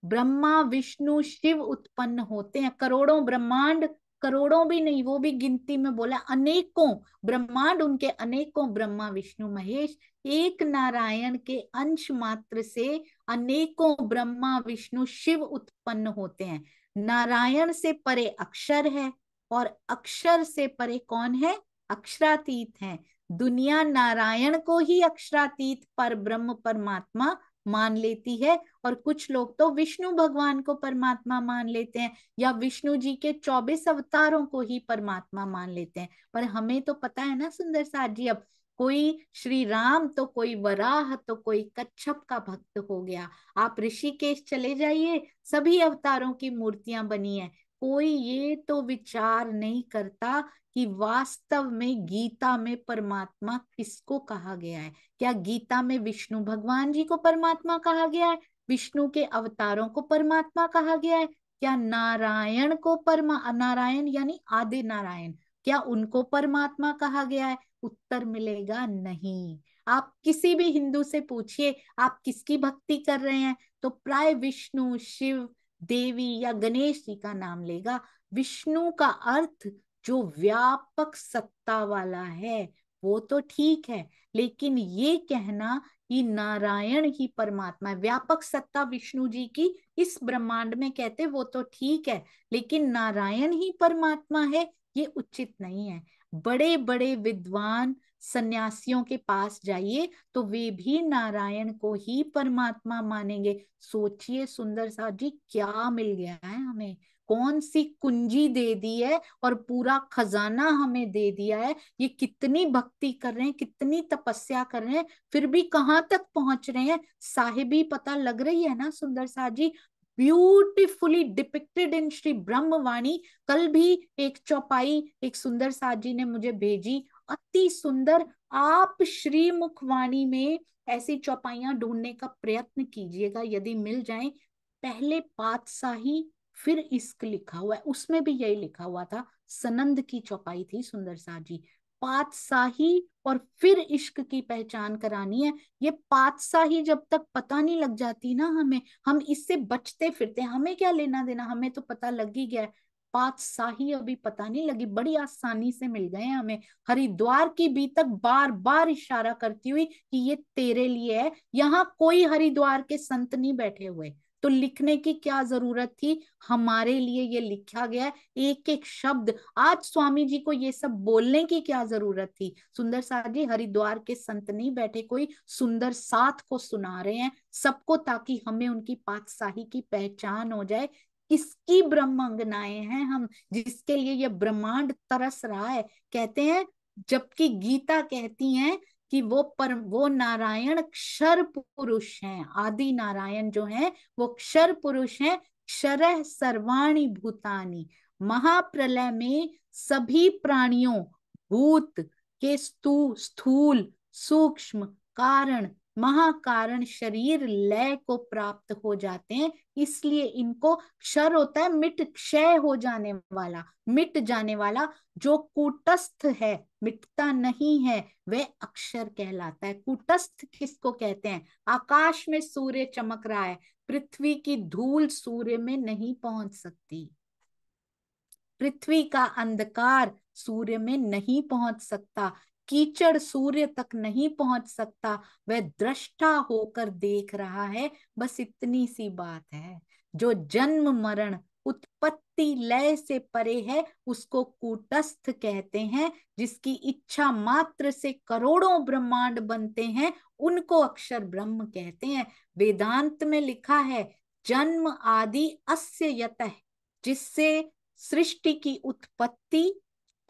[SPEAKER 1] ब्रह्मा विष्णु शिव उत्पन्न होते हैं करोड़ों ब्रह्मांड करोड़ों भी नहीं वो भी गिनती में बोला अनेकों ब्रह्मांड उनके अनेकों ब्रह्मा विष्णु महेश एक नारायण के अंश मात्र से अनेकों ब्रह्मा विष्णु शिव उत्पन्न होते हैं नारायण से परे अक्षर है और अक्षर से परे कौन है अक्षरातीत है दुनिया नारायण को ही अक्षरातीत पर ब्रह्म परमात्मा मान लेती है और कुछ लोग तो विष्णु भगवान को परमात्मा मान लेते हैं या विष्णु जी के चौबीस अवतारों को ही परमात्मा मान लेते हैं पर हमें तो पता है ना सुंदर साथ जी अब कोई श्री राम तो कोई वराह तो कोई कच्छप का भक्त हो गया आप ऋषिकेश चले जाइए सभी अवतारों की मूर्तियां बनी है कोई ये तो विचार नहीं करता कि वास्तव में गीता में परमात्मा किसको कहा गया है क्या गीता में विष्णु भगवान जी को परमात्मा कहा गया है विष्णु के अवतारों को परमात्मा कहा गया है क्या नारायण को परमा नारायण यानी आदि नारायण क्या उनको परमात्मा कहा गया है उत्तर मिलेगा नहीं आप किसी भी हिंदू से पूछिए आप किसकी भक्ति कर रहे हैं तो प्राय विष्णु शिव देवी या गणेश जी का नाम लेगा विष्णु का अर्थ जो व्यापक सत्ता वाला है वो तो ठीक है लेकिन ये कहना कि नारायण ही परमात्मा है व्यापक सत्ता विष्णु जी की इस ब्रह्मांड में कहते वो तो ठीक है लेकिन नारायण ही परमात्मा है ये उचित नहीं है बड़े बड़े विद्वान सन्यासियों के पास जाइए तो वे भी नारायण को ही परमात्मा मानेंगे सोचिए सुंदर साहब जी क्या मिल गया है हमें कौन सी कुंजी दे दी है और पूरा खजाना हमें दे दिया है ये कितनी भक्ति कर रहे हैं कितनी तपस्या कर रहे हैं फिर भी कहाँ तक पहुंच रहे हैं साहिबी पता लग रही है ना Sundar Sah ji beautifully depicted in Shri Brahmvani कल भी एक चौपाई एक सुंदर साह जी ने मुझे भेजी अति सुंदर आप श्री मुखवाणी में ऐसी चौपाइयां ढूंढने का प्रयत्न कीजिएगा यदि मिल जाए पहले पातशाही फिर इश्क लिखा हुआ है उसमें भी यही लिखा हुआ था सनंद की चौपाई थी सुंदर साह जी पातशाही और फिर इश्क की पहचान करानी है ये पातशाही जब तक पता नहीं लग जाती ना हमें हम इससे बचते फिरते हमें क्या लेना देना हमें तो पता लग ही गया पातशाही अभी पता नहीं लगी बड़ी आसानी से मिल गए हमें हरिद्वार की भी तक बार बार इशारा करती हुई कि ये तेरे लिए है यहाँ कोई हरिद्वार के संत नहीं बैठे हुए तो लिखने की क्या जरूरत थी हमारे लिए ये लिखा गया है एक एक शब्द आज स्वामी जी को ये सब बोलने की क्या जरूरत थी सुंदर साहब जी हरिद्वार के संत नहीं बैठे कोई सुंदर साथ को सुना रहे हैं सबको ताकि हमें उनकी पातशाही की पहचान हो जाए इसकी ब्रह्मांगनाए हैं हम जिसके लिए यह ब्रह्मांड तरस रहा है कहते हैं जबकि गीता कहती है कि वो पर वो नारायण क्षर पुरुष हैं आदि नारायण जो हैं वो क्षर पुरुष हैं क्षर सर्वाणी भूतानी महाप्रलय में सभी प्राणियों भूत के स्तू स्थूल सूक्ष्म कारण महाकारण शरीर लय को प्राप्त हो जाते हैं इसलिए इनको क्षर होता है मिट क्षय हो जाने वाला मिट जाने वाला जो कूटस्थ है मिटता नहीं है वह अक्षर कहलाता है कूटस्थ किसको कहते हैं आकाश में सूर्य चमक रहा है पृथ्वी की धूल सूर्य में नहीं पहुंच सकती पृथ्वी का अंधकार सूर्य में नहीं पहुंच सकता कीचड़ सूर्य तक नहीं पहुंच सकता वह दृष्टा होकर देख रहा है बस इतनी सी बात है जो जन्म मरण उत्पत्ति लय से परे है उसको कूटस्थ कहते हैं जिसकी इच्छा मात्र से करोड़ों ब्रह्मांड बनते हैं उनको अक्षर ब्रह्म कहते हैं वेदांत में लिखा है जन्म आदि अस्य यत जिससे सृष्टि की उत्पत्ति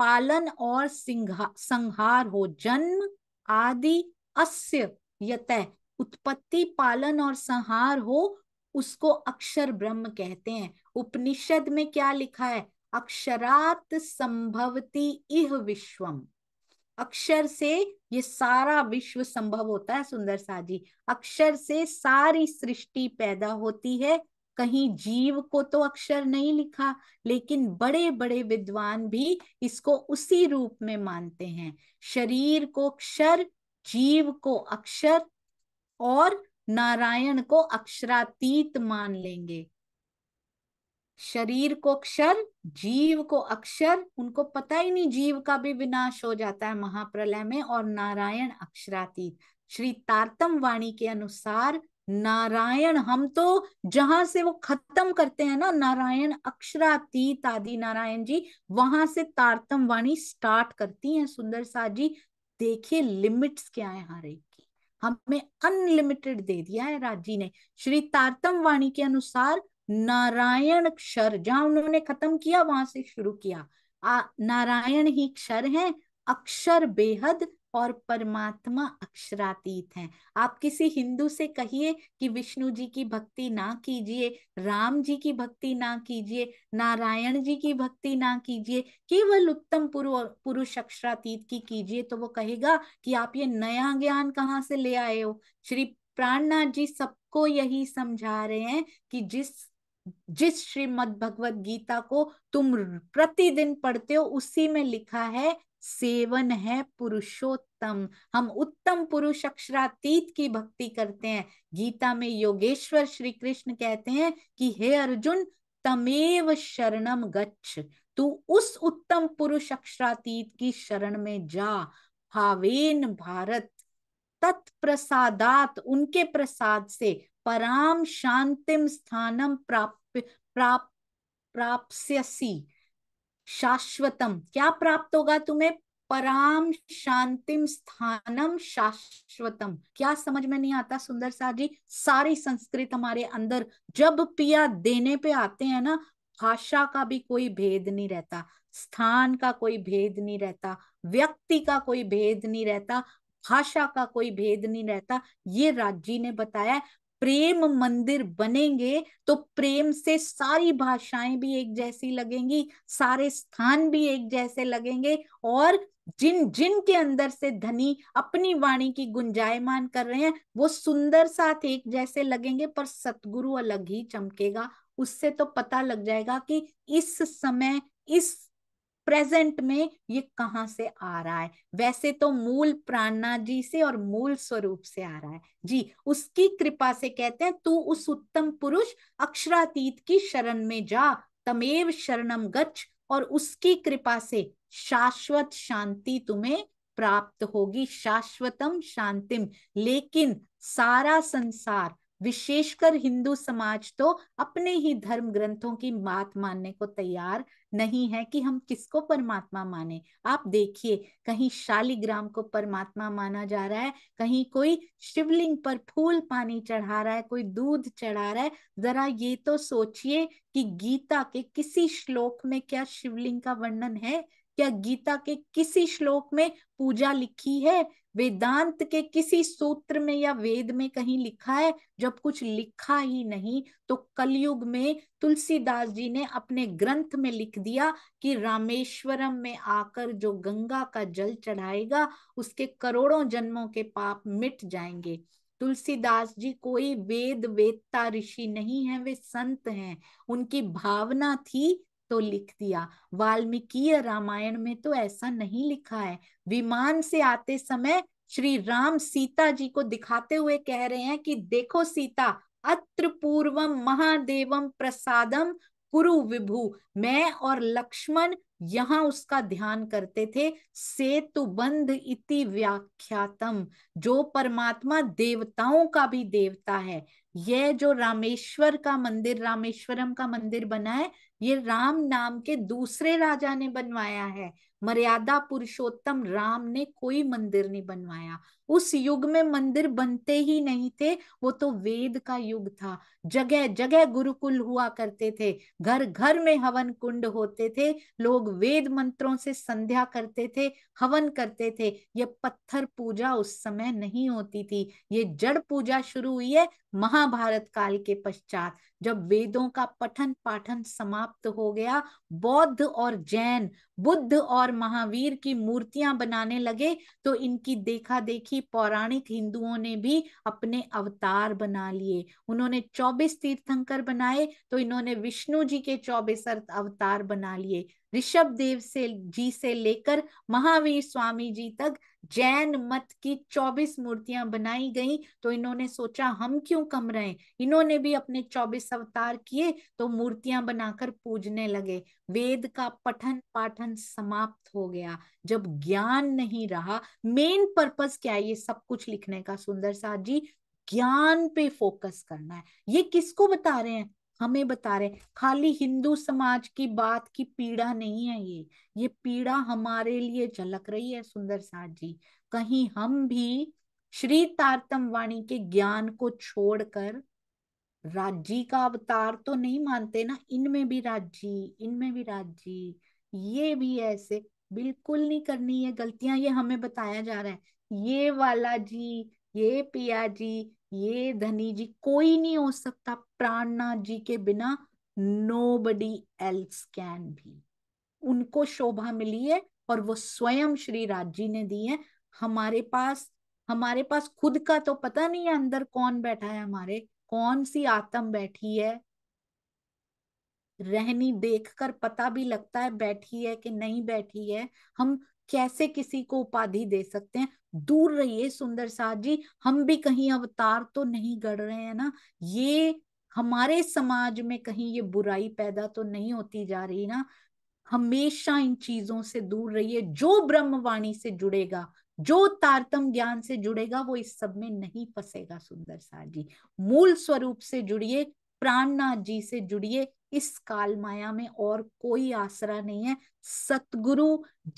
[SPEAKER 1] पालन और संहार हो जन्म आदि अस्य यत उत्पत्ति पालन और संहार हो उसको अक्षर ब्रह्म कहते हैं उपनिषद में क्या लिखा है अक्षरात संभवती इह विश्वम अक्षर से ये सारा विश्व संभव होता है सुंदर साजी अक्षर से सारी सृष्टि पैदा होती है कहीं जीव को तो अक्षर नहीं लिखा लेकिन बड़े बड़े विद्वान भी इसको उसी रूप में मानते हैं शरीर को क्षर जीव को अक्षर और नारायण को अक्षरातीत मान लेंगे शरीर को अक्षर जीव को अक्षर उनको पता ही नहीं जीव का भी विनाश हो जाता है महाप्रलय में और नारायण अक्षरातीत श्री तारतम वाणी के अनुसार नारायण हम तो जहां से वो खत्म करते हैं ना नारायण अक्षरातीत आदि नारायण जी वहां से तारतम वाणी स्टार्ट करती हैं सुंदर सा जी देखिए लिमिट्स क्या है हर एक की हमें अनलिमिटेड दे दिया है राजी ने श्री तारतम वाणी के अनुसार नारायण क्षर जहां उन्होंने खत्म किया वहां से शुरू किया आ, नारायण ही क्षर है अक्षर बेहद और परमात्मा अक्षरातीत हैं आप किसी हिंदू से कहिए कि विष्णु जी की भक्ति ना कीजिए राम जी की भक्ति ना कीजिए नारायण जी की भक्ति ना कीजिए केवल उत्तम पुरुष अक्षरातीत की कीजिए तो वो कहेगा कि आप ये नया ज्ञान कहाँ से ले आए हो श्री प्राणनाथ जी सबको यही समझा रहे हैं कि जिस जिस श्रीमद भगवत गीता को तुम प्रतिदिन पढ़ते हो उसी में लिखा है सेवन है पुरुषोत्तम हम उत्तम पुरुष अक्षरातीत की भक्ति करते हैं गीता में योगेश्वर श्री कृष्ण कहते हैं कि हे अर्जुन तमेव शरणम गच्छ तू उस उत्तम पुरुष अक्षरातीत की शरण में जा भावेन भारत तत्प्रसादात उनके प्रसाद से पराम शांतिम स्थानम प्राप्य प्राप प्राप्स्यसी प्राप शाश्वतम क्या प्राप्त होगा तुम्हें पराम शांतिम स्थानम शाश्वतम क्या समझ में नहीं आता सुंदर साहब जी सारी संस्कृत हमारे अंदर जब पिया देने पे आते हैं ना भाषा का भी कोई भेद नहीं रहता स्थान का कोई भेद नहीं रहता व्यक्ति का कोई भेद नहीं रहता भाषा का कोई भेद नहीं रहता ये राज जी ने बताया प्रेम मंदिर बनेंगे तो प्रेम से सारी भाषाएं भी एक जैसी लगेंगी सारे स्थान भी एक जैसे लगेंगे और जिन जिन के अंदर से धनी अपनी वाणी की गुंजायमान कर रहे हैं वो सुंदर साथ एक जैसे लगेंगे पर सतगुरु अलग ही चमकेगा उससे तो पता लग जाएगा कि इस समय इस प्रेजेंट में ये कहां से आ रहा है वैसे तो मूल प्राणा जी से और मूल स्वरूप से आ रहा है जी उसकी कृपा से कहते हैं तू उस उत्तम पुरुष अक्षरातीत की शरण में जा तमेव शरणम गच्छ और उसकी कृपा से शाश्वत शांति तुम्हें प्राप्त होगी शाश्वतम शांतिम लेकिन सारा संसार विशेषकर हिंदू समाज तो अपने ही धर्म ग्रंथों की बात मानने को तैयार नहीं है कि हम किसको परमात्मा माने आप देखिए कहीं शालिग्राम को परमात्मा माना जा रहा है कहीं कोई शिवलिंग पर फूल पानी चढ़ा रहा है कोई दूध चढ़ा रहा है जरा ये तो सोचिए कि गीता के किसी श्लोक में क्या शिवलिंग का वर्णन है क्या गीता के किसी श्लोक में पूजा लिखी है वेदांत के किसी सूत्र में या वेद में कहीं लिखा है जब कुछ लिखा ही नहीं तो कलयुग में तुलसीदास जी ने अपने ग्रंथ में लिख दिया कि रामेश्वरम में आकर जो गंगा का जल चढ़ाएगा उसके करोड़ों जन्मों के पाप मिट जाएंगे तुलसीदास जी कोई वेद वेदता ऋषि नहीं है वे संत हैं उनकी भावना थी तो लिख दिया वाल्मीकि रामायण में तो ऐसा नहीं लिखा है विमान से आते समय श्री राम सीता जी को दिखाते हुए कह रहे हैं कि देखो सीता अत्र पूर्वम महादेवम प्रसादम कुरु विभु मैं और लक्ष्मण यहाँ उसका ध्यान करते थे सेतु बंध इति व्याख्यातम जो परमात्मा देवताओं का भी देवता है यह जो रामेश्वर का मंदिर रामेश्वरम का मंदिर बना है ये राम नाम के दूसरे राजा ने बनवाया है मर्यादा पुरुषोत्तम राम ने कोई मंदिर नहीं बनवाया उस युग में मंदिर बनते ही नहीं थे वो तो वेद का युग था जगह जगह गुरुकुल हुआ करते थे घर घर में हवन कुंड होते थे लोग वेद मंत्रों से संध्या करते थे हवन करते थे ये पत्थर पूजा उस समय नहीं होती थी ये जड़ पूजा शुरू हुई है महाभारत काल के पश्चात जब वेदों का पठन पाठन समाप्त हो गया बौद्ध और जैन बुद्ध और महावीर की मूर्तियां बनाने लगे तो इनकी देखा देखी पौराणिक हिंदुओं ने भी अपने अवतार बना लिए उन्होंने चौबीस तीर्थंकर बनाए तो इन्होंने विष्णु जी के चौबीस अवतार बना लिए ऋषभ देव से जी से लेकर महावीर स्वामी जी तक जैन मत की 24 मूर्तियां बनाई गई तो इन्होंने सोचा हम क्यों कम रहे इन्होंने भी अपने 24 अवतार किए तो मूर्तियां बनाकर पूजने लगे वेद का पठन पाठन समाप्त हो गया जब ज्ञान नहीं रहा मेन पर्पस क्या है ये सब कुछ लिखने का सुंदर साहब जी ज्ञान पे फोकस करना है ये किसको बता रहे हैं हमें बता रहे खाली हिंदू समाज की बात की पीड़ा नहीं है ये ये पीड़ा हमारे लिए झलक रही है सुंदर साहब जी कहीं हम भी श्री तारतम वाणी के ज्ञान को छोड़कर राज्य का अवतार तो नहीं मानते ना इनमें भी राज्य इनमें भी राज्य ये भी ऐसे बिल्कुल नहीं करनी है गलतियां ये हमें बताया जा रहा है ये वाला जी ये पिया जी ये धनी जी कोई नहीं हो सकता प्राणनाथ जी के बिना नो बडी एल्स कैन भी उनको शोभा मिली है और वो स्वयं श्री राज जी ने दी है हमारे पास हमारे पास खुद का तो पता नहीं है अंदर कौन बैठा है हमारे कौन सी आत्म बैठी है रहनी देखकर पता भी लगता है बैठी है कि नहीं बैठी है हम कैसे किसी को उपाधि दे सकते हैं दूर रहिए सुंदर साहब जी हम भी कहीं अवतार तो नहीं गढ़ रहे हैं ना ये हमारे समाज में कहीं ये बुराई पैदा तो नहीं होती जा रही ना हमेशा इन चीजों से दूर रहिए जो ब्रह्मवाणी से जुड़ेगा जो तारतम ज्ञान से जुड़ेगा वो इस सब में नहीं फंसेगा सुंदर साहब जी मूल स्वरूप से जुड़िए प्राणनाथ जी से जुड़िए इस काल माया में और कोई आसरा नहीं है सतगुरु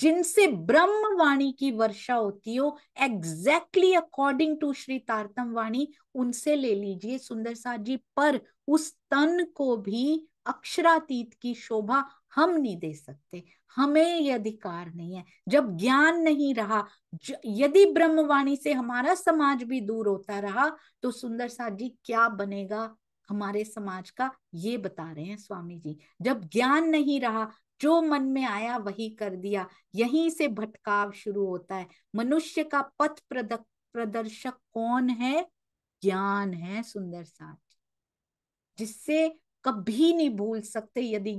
[SPEAKER 1] जिनसे ब्रह्म वाणी की वर्षा होती हो exactly according to Shri Tartam Vani उनसे ले लीजिए सुंदर साहब जी पर उस तन को भी अक्षरातीत की शोभा हम नहीं दे सकते हमें ये अधिकार नहीं है जब ज्ञान नहीं रहा यदि ब्रह्मवाणी से हमारा समाज भी दूर होता रहा तो सुंदर साथ जी क्या बनेगा हमारे समाज का ये बता रहे हैं स्वामी जी जब ज्ञान नहीं रहा जो मन में आया वही कर दिया यहीं से भटकाव शुरू होता है मनुष्य का पथ प्रदर्शक कौन है ज्ञान है सुंदर साठ जिससे कभी नहीं भूल सकते यदि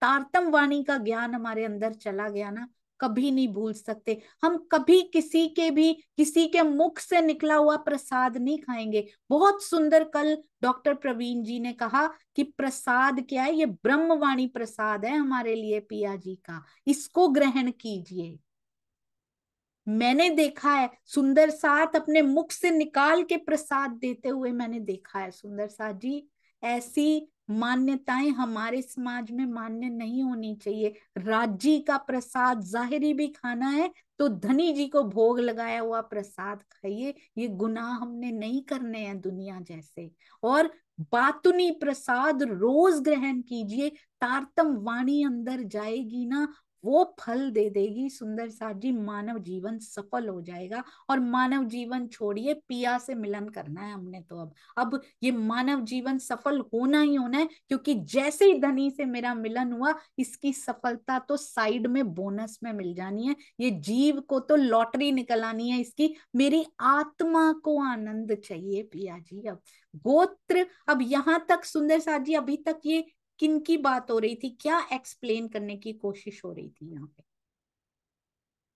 [SPEAKER 1] तारतम वाणी का ज्ञान हमारे अंदर चला गया ना कभी नहीं भूल सकते हम कभी किसी के भी किसी के मुख से निकला हुआ प्रसाद नहीं खाएंगे बहुत सुंदर कल डॉक्टर प्रवीण जी ने कहा कि प्रसाद क्या है ये ब्रह्मवाणी प्रसाद है हमारे लिए पिया जी का इसको ग्रहण कीजिए मैंने देखा है सुंदर साथ अपने मुख से निकाल के प्रसाद देते हुए मैंने देखा है सुंदर साथ जी ऐसी मान्यताएं हमारे समाज में मान्य नहीं होनी चाहिए राज्य का प्रसाद जाहिरी भी खाना है तो धनी जी को भोग लगाया हुआ प्रसाद खाइए ये गुनाह हमने नहीं करने हैं दुनिया जैसे और बातुनी प्रसाद रोज ग्रहण कीजिए तारतम वाणी अंदर जाएगी ना वो फल दे देगी सुंदर जी मानव जीवन सफल हो जाएगा और मानव जीवन छोड़िए पिया से मिलन करना है हमने तो अब अब ये मानव जीवन सफल होना ही होना है क्योंकि जैसे ही धनी से मेरा मिलन हुआ इसकी सफलता तो साइड में बोनस में मिल जानी है ये जीव को तो लॉटरी निकल आनी है इसकी मेरी आत्मा को आनंद चाहिए पिया जी अब गोत्र अब यहाँ तक सुंदर जी अभी तक ये किन की बात हो रही थी क्या एक्सप्लेन करने की कोशिश हो रही थी यहाँ पे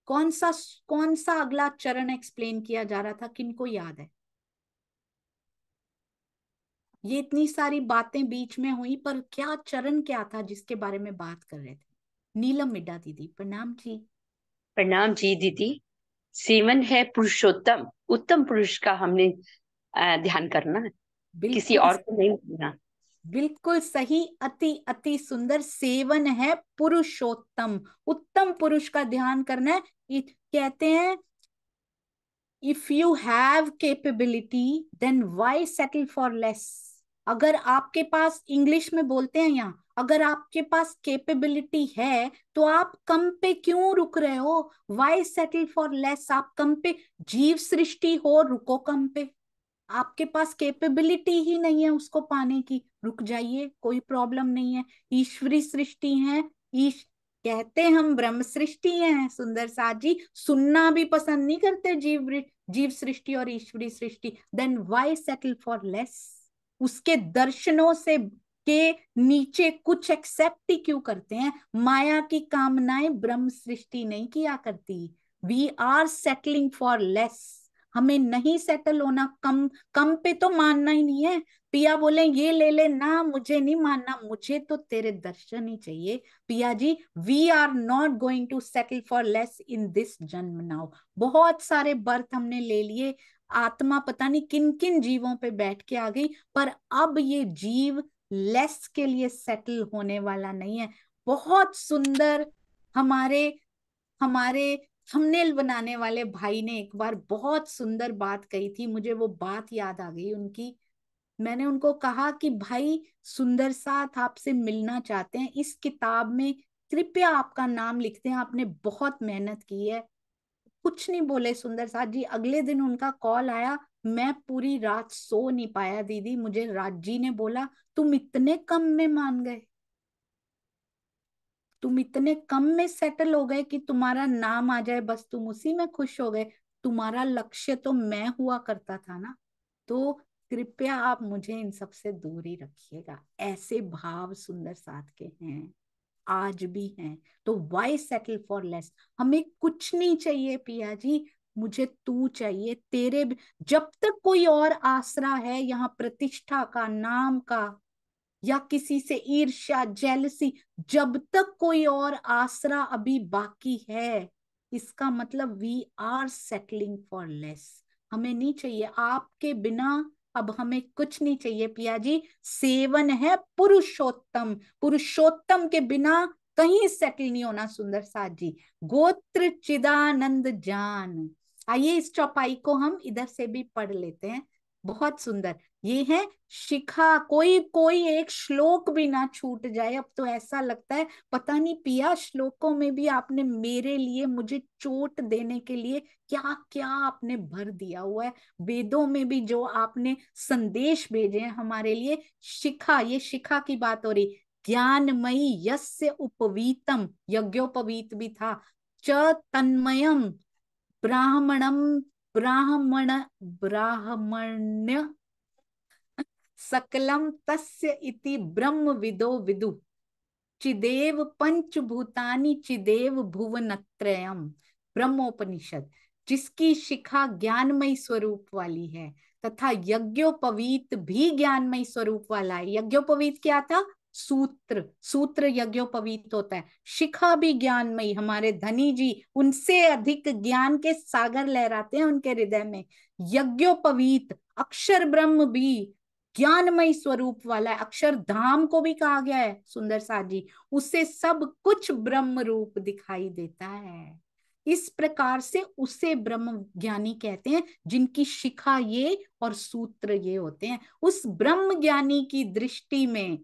[SPEAKER 1] कौन सा कौन सा अगला चरण एक्सप्लेन किया जा रहा था किनको याद है ये इतनी सारी बातें बीच में हुई पर क्या चरण क्या था जिसके बारे में बात कर रहे थे नीलम मिड्डा दीदी प्रणाम जी प्रणाम जी दीदी सेवन है पुरुषोत्तम उत्तम पुरुष का हमने ध्यान करना है
[SPEAKER 3] किसी और को नहीं
[SPEAKER 1] बिल्कुल सही अति अति सुंदर सेवन है पुरुषोत्तम उत्तम पुरुष का ध्यान करना है कहते हैं if you have capability then why settle for less अगर आपके पास इंग्लिश में बोलते हैं यहाँ अगर आपके पास केपेबिलिटी है तो आप कम पे क्यों रुक रहे हो वाई सेटल फॉर लेस आप कम पे जीव सृष्टि हो रुको कम पे आपके पास कैपेबिलिटी ही नहीं है उसको पाने की रुक जाइए कोई प्रॉब्लम नहीं है ईश्वरी सृष्टि है ईश कहते हम ब्रह्म सृष्टि हैं सुंदर साह जी सुनना भी पसंद नहीं करते जीव जीव सृष्टि और ईश्वरी सृष्टि then why settle for less उसके दर्शनों से के नीचे कुछ एक्सेप्ट ही क्यों करते हैं माया की कामनाएं ब्रह्म सृष्टि नहीं किया करती we are settling for less हमें नहीं सेटल होना कम कम पे तो मानना ही नहीं है पिया बोले ये ले ले ना मुझे नहीं मानना मुझे तो तेरे दर्शन ही चाहिए Piya ji we are not going to settle for less in this जन्म नाउ बहुत सारे बर्थ हमने ले लिए आत्मा पता नहीं किन किन जीवों पे बैठ के आ गई पर अब ये जीव लेस के लिए सेटल होने वाला नहीं है बहुत सुंदर हमारे हमारे थंबनेल बनाने वाले भाई ने एक बार बहुत सुंदर बात कही थी मुझे वो बात याद आ गई उनकी मैंने उनको कहा कि भाई सुंदर साथ आपसे मिलना चाहते हैं इस किताब में कृपया आपका नाम लिखते हैं आपने बहुत मेहनत की है कुछ नहीं बोले सुंदर साथ जी अगले दिन उनका कॉल आया मैं पूरी रात सो नहीं पाया दीदी मुझे राज जी ने बोला तुम इतने कम में मान गए तुम इतने कम में सेटल हो गए कि तुम्हारा नाम आ जाए बस तुम उसी में खुश हो गए तुम्हारा लक्ष्य तो मैं हुआ करता था ना तो कृपया आप मुझे इन सब से दूरी रखिएगा ऐसे भाव सुंदर साथ के हैं आज भी हैं तो वाई सेटल फॉर लेस हमें कुछ नहीं चाहिए पिया जी मुझे तू चाहिए तेरे जब तक कोई और आसरा है यहाँ प्रतिष्ठा का नाम का या किसी से ईर्ष्या जेलसी जब तक कोई और आसरा अभी बाकी है इसका मतलब we are settling for less हमें नहीं चाहिए आपके बिना अब हमें कुछ नहीं चाहिए पिया जी सेवन है पुरुषोत्तम पुरुषोत्तम के बिना कहीं सेटल नहीं होना सुंदर साथ जी गोत्र चिदानंद जान आइए इस चौपाई को हम इधर से भी पढ़ लेते हैं बहुत सुंदर ये है शिखा कोई कोई एक श्लोक भी ना छूट जाए अब तो ऐसा लगता है पता नहीं पिया श्लोकों में भी आपने मेरे लिए मुझे चोट देने के लिए क्या क्या आपने भर दिया हुआ है वेदों में भी जो आपने संदेश भेजे हैं हमारे लिए शिखा ये शिखा की बात हो रही ज्ञानमयी यस्य उपवीतम यज्ञोपवीत भी था च तन्मयम ब्राह्मणम ब्राह्मण ब्राह्मण्य सकलम तस्य इति ब्रह्म विदो विदु चिदेव पंचभूतानि चिदेव भुवनत्रयम ब्रह्मोपनिषद जिसकी शिखा ज्ञानमय स्वरूप वाली है तथा यज्ञोपवीत भी ज्ञानमय स्वरूप वाला है यज्ञोपवीत क्या था सूत्र सूत्र यज्ञोपवीत होता है शिखा भी ज्ञानमयी हमारे धनी जी उनसे अधिक ज्ञान के सागर लहराते हैं उनके हृदय में यज्ञोपवीत अक्षर ब्रह्म भी ज्ञानमय स्वरूप वाला है अक्षर धाम को भी कहा गया है सुंदर साह जी उसे सब कुछ ब्रह्म रूप दिखाई देता है इस प्रकार से उसे ब्रह्म ज्ञानी कहते हैं जिनकी शिखा ये और सूत्र ये होते हैं उस ब्रह्म ज्ञानी की दृष्टि में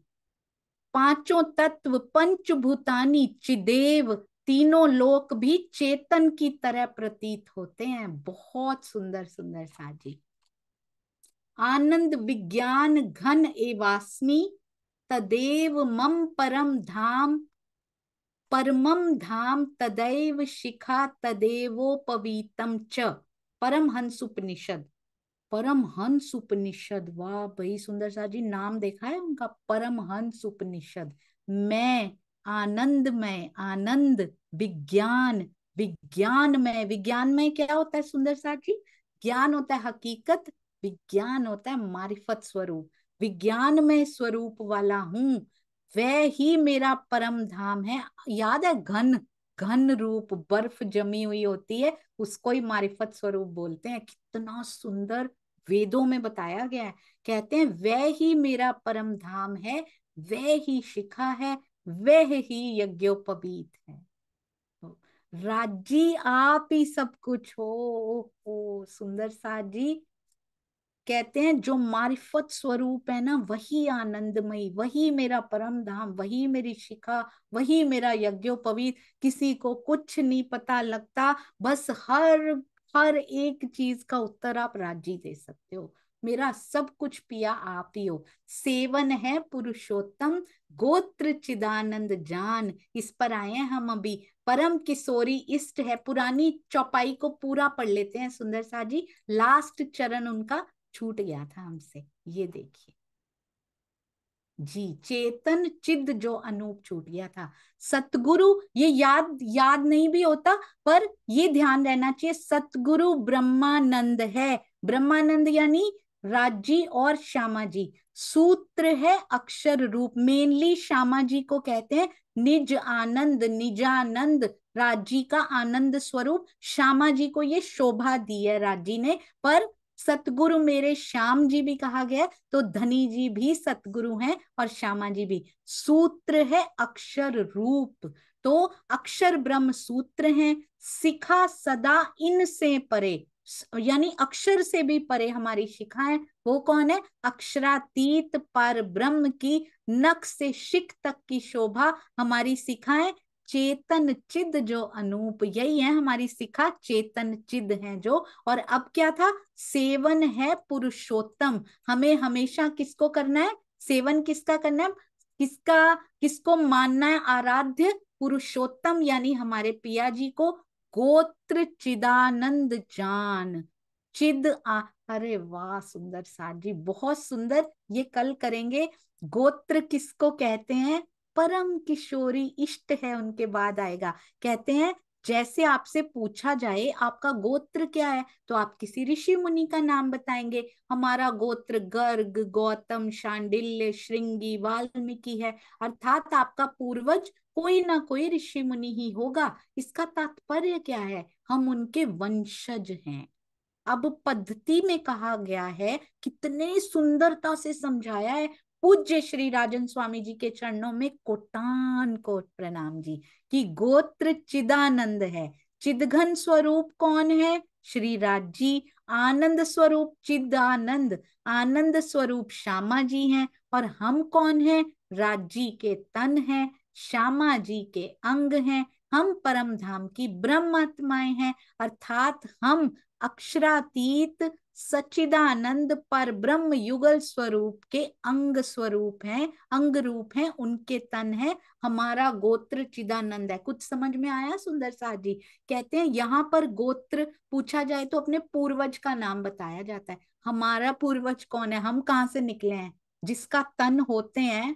[SPEAKER 1] पांचों तत्व पंचभूतानी चिदेव तीनों लोक भी चेतन की तरह प्रतीत होते हैं बहुत सुंदर सुंदर साजी आनंद विज्ञान घन एवास्मी तदेव मम परम धाम परमम धाम तदैव शिखा तदेवोपवीतम च हंस उपनिषद परमहंस उपनिषद वाह भाई सुंदर शाह जी नाम देखा है उनका परमहंस उपनिषद मैं आनंद में आनंद विज्ञान विज्ञान में विज्ञान में क्या होता है सुंदर शाह जी ज्ञान होता है हकीकत विज्ञान होता है मारिफत स्वरूप विज्ञान में स्वरूप वाला हूँ वह ही मेरा परम धाम है याद है घन घन रूप बर्फ जमी हुई होती है उसको ही मारिफत स्वरूप बोलते हैं कितना सुंदर वेदों में बताया गया है कहते हैं वह ही मेरा परम धाम है वह ही शिखा है वह ही यज्ञोपवीत है तो राजी आप ही सब कुछ हो ओ, ओ सुंदर साजी जी कहते हैं जो मारिफत स्वरूप है ना वही आनंदमयी वही मेरा परम धाम वही मेरी शिखा वही मेरा यज्ञोपवीत किसी को कुछ नहीं पता लगता बस हर हर एक चीज का उत्तर आप राजी दे सकते हो मेरा सब कुछ पिया आप ही हो सेवन है पुरुषोत्तम गोत्र चिदानंद जान इस पर आए हैं हम अभी परम किशोरी इष्ट है पुरानी चौपाई को पूरा पढ़ लेते हैं सुंदर शाह जी लास्ट चरण उनका छूट गया था हमसे ये देखिए जी चेतन चिद जो अनूप छूट गया था सतगुरु ये याद याद नहीं भी होता पर ये ध्यान रहना चाहिए सतगुरु ब्रह्मानंद है ब्रह्मानंद यानी राजी और श्यामा जी सूत्र है अक्षर रूप मेनली श्यामा जी को कहते हैं निज आनंद निजानंद राजी का आनंद स्वरूप श्यामा जी को ये शोभा दी है राजी ने पर सतगुरु मेरे श्याम जी भी कहा गया तो धनी जी भी सतगुरु हैं और श्यामा जी भी सूत्र है अक्षर रूप तो अक्षर ब्रह्म सूत्र हैं सिखा सदा इनसे परे यानी अक्षर से भी परे हमारी शिखा है वो कौन है अक्षरातीत पर ब्रह्म की नख से शिख तक की शोभा हमारी सिखाएं चेतन चिद जो अनूप यही है हमारी सिखा चेतन चिद है जो और अब क्या था सेवन है पुरुषोत्तम हमें हमेशा किसको करना है सेवन किसका करना है किसका किसको मानना है आराध्य पुरुषोत्तम यानी हमारे पिया जी को गोत्र चिदानंद जान चिद आ, अरे वाह सुंदर साजी बहुत सुंदर ये कल करेंगे गोत्र किसको कहते हैं परम किशोरी इष्ट है उनके बाद आएगा कहते हैं जैसे आपसे पूछा जाए आपका गोत्र क्या है तो आप किसी ऋषि मुनि का नाम बताएंगे हमारा गोत्र गर्ग गौतम शांडिल्य श्रृंगी वाल्मीकि है अर्थात आपका पूर्वज कोई ना कोई ऋषि मुनि ही होगा इसका तात्पर्य क्या है हम उनके वंशज हैं अब पद्धति में कहा गया है कितने सुंदरता से समझाया है पूज्य श्री राजन स्वामी जी के चरणों में कोटान कोट प्रणाम जी कि गोत्र चिदानंद है चिदघन स्वरूप कौन है श्री राज जी आनंद स्वरूप चिदानंद आनंद स्वरूप श्यामा जी हैं और हम कौन हैं राज जी के तन हैं श्यामा जी के अंग हैं हम परम धाम की ब्रह्म आत्माएं हैं अर्थात हम अक्षरातीत सच्चिदानंद पर ब्रह्म युगल स्वरूप के अंग स्वरूप हैं अंग रूप हैं उनके तन है हमारा गोत्र चिदानंद है कुछ समझ में आया सुंदर साहब जी कहते हैं यहाँ पर गोत्र पूछा जाए तो अपने पूर्वज का नाम बताया जाता है हमारा पूर्वज कौन है हम कहाँ से निकले हैं जिसका तन होते हैं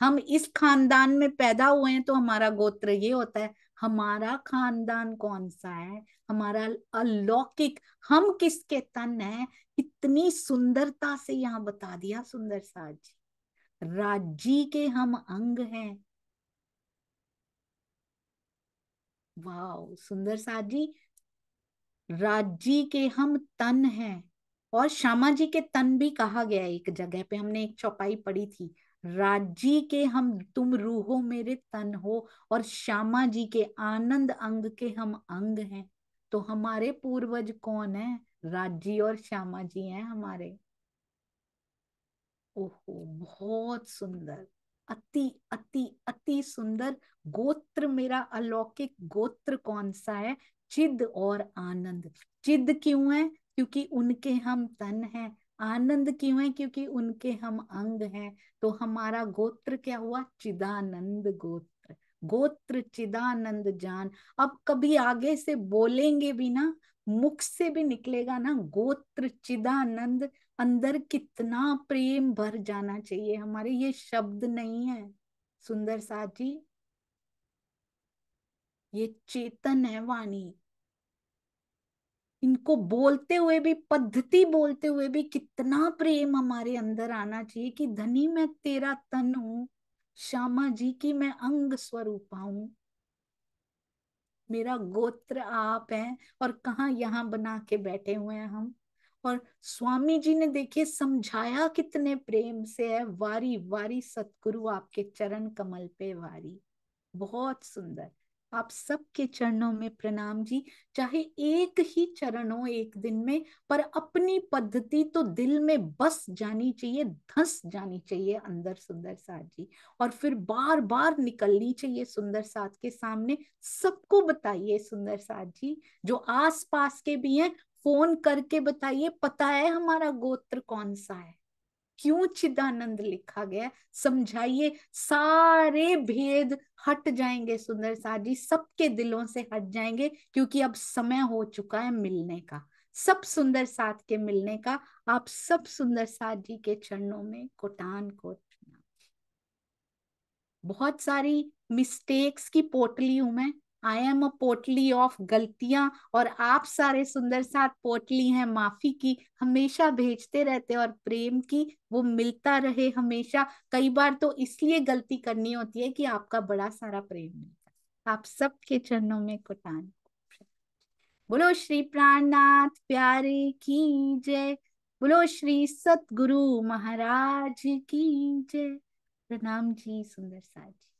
[SPEAKER 1] हम इस खानदान में पैदा हुए हैं तो हमारा गोत्र ये होता है हमारा खानदान कौन सा है हमारा अलौकिक हम किसके तन है इतनी सुंदरता से यहाँ बता दिया सुंदर साज जी राजी के हम अंग हैं वाह सुंदर साज जी राजी के हम तन हैं और श्यामा जी के तन भी कहा गया एक जगह पे हमने एक चौपाई पढ़ी थी राजी के हम तुम रूहो मेरे तन हो और श्यामा जी के आनंद अंग के हम अंग हैं तो हमारे पूर्वज कौन है राजी और श्यामा जी हैं हमारे ओहो बहुत सुंदर अति अति अति सुंदर गोत्र मेरा अलौकिक गोत्र कौन सा है चिद और आनंद चिद क्यों है क्योंकि उनके हम तन हैं आनंद क्यों है क्योंकि उनके हम अंग हैं तो हमारा गोत्र क्या हुआ चिदानंद गोत्र गोत्र चिदानंद जान अब कभी आगे से बोलेंगे भी ना मुख से भी निकलेगा ना गोत्र चिदानंद अंदर कितना प्रेम भर जाना चाहिए हमारे ये शब्द नहीं है सुंदर साथ जी ये चेतन है वाणी इनको बोलते हुए भी पद्धति बोलते हुए भी कितना प्रेम हमारे अंदर आना चाहिए कि धनी मैं तेरा तन हूं श्यामा जी की मैं अंग स्वरूपा हूं मेरा गोत्र आप है और कहा यहाँ बना के बैठे हुए हैं हम और स्वामी जी ने देखिए समझाया कितने प्रेम से है वारी वारी सतगुरु आपके चरण कमल पे वारी बहुत सुंदर आप सबके चरणों में प्रणाम जी चाहे एक ही चरण हो एक दिन में पर अपनी पद्धति तो दिल में बस जानी चाहिए धस जानी चाहिए अंदर सुंदर साथ जी और फिर बार बार निकलनी चाहिए सुंदर साथ के सामने सबको बताइए सुंदर साथ जी जो आस पास के भी हैं फोन करके बताइए पता है हमारा गोत्र कौन सा है क्यों चिदानंद लिखा गया समझाइए सारे भेद हट जाएंगे सुंदर साह जी सबके दिलों से हट जाएंगे क्योंकि अब समय हो चुका है मिलने का सब सुंदर साथ के मिलने का आप सब सुंदर साथ जी के चरणों में कोटान को बहुत सारी मिस्टेक्स की पोटली हूं मैं आई एम अ पोटली ऑफ गलतियां और आप सारे सुंदर साथ पोटली हैं माफी की हमेशा भेजते रहते और प्रेम की वो मिलता रहे हमेशा कई बार तो इसलिए गलती करनी होती है कि आपका बड़ा सारा प्रेम मिलता आप सबके चरणों में कुटान बोलो श्री प्राणनाथ प्यारे की जय बोलो श्री सतगुरु महाराज की जय प्रणाम जी सुंदर साथ जी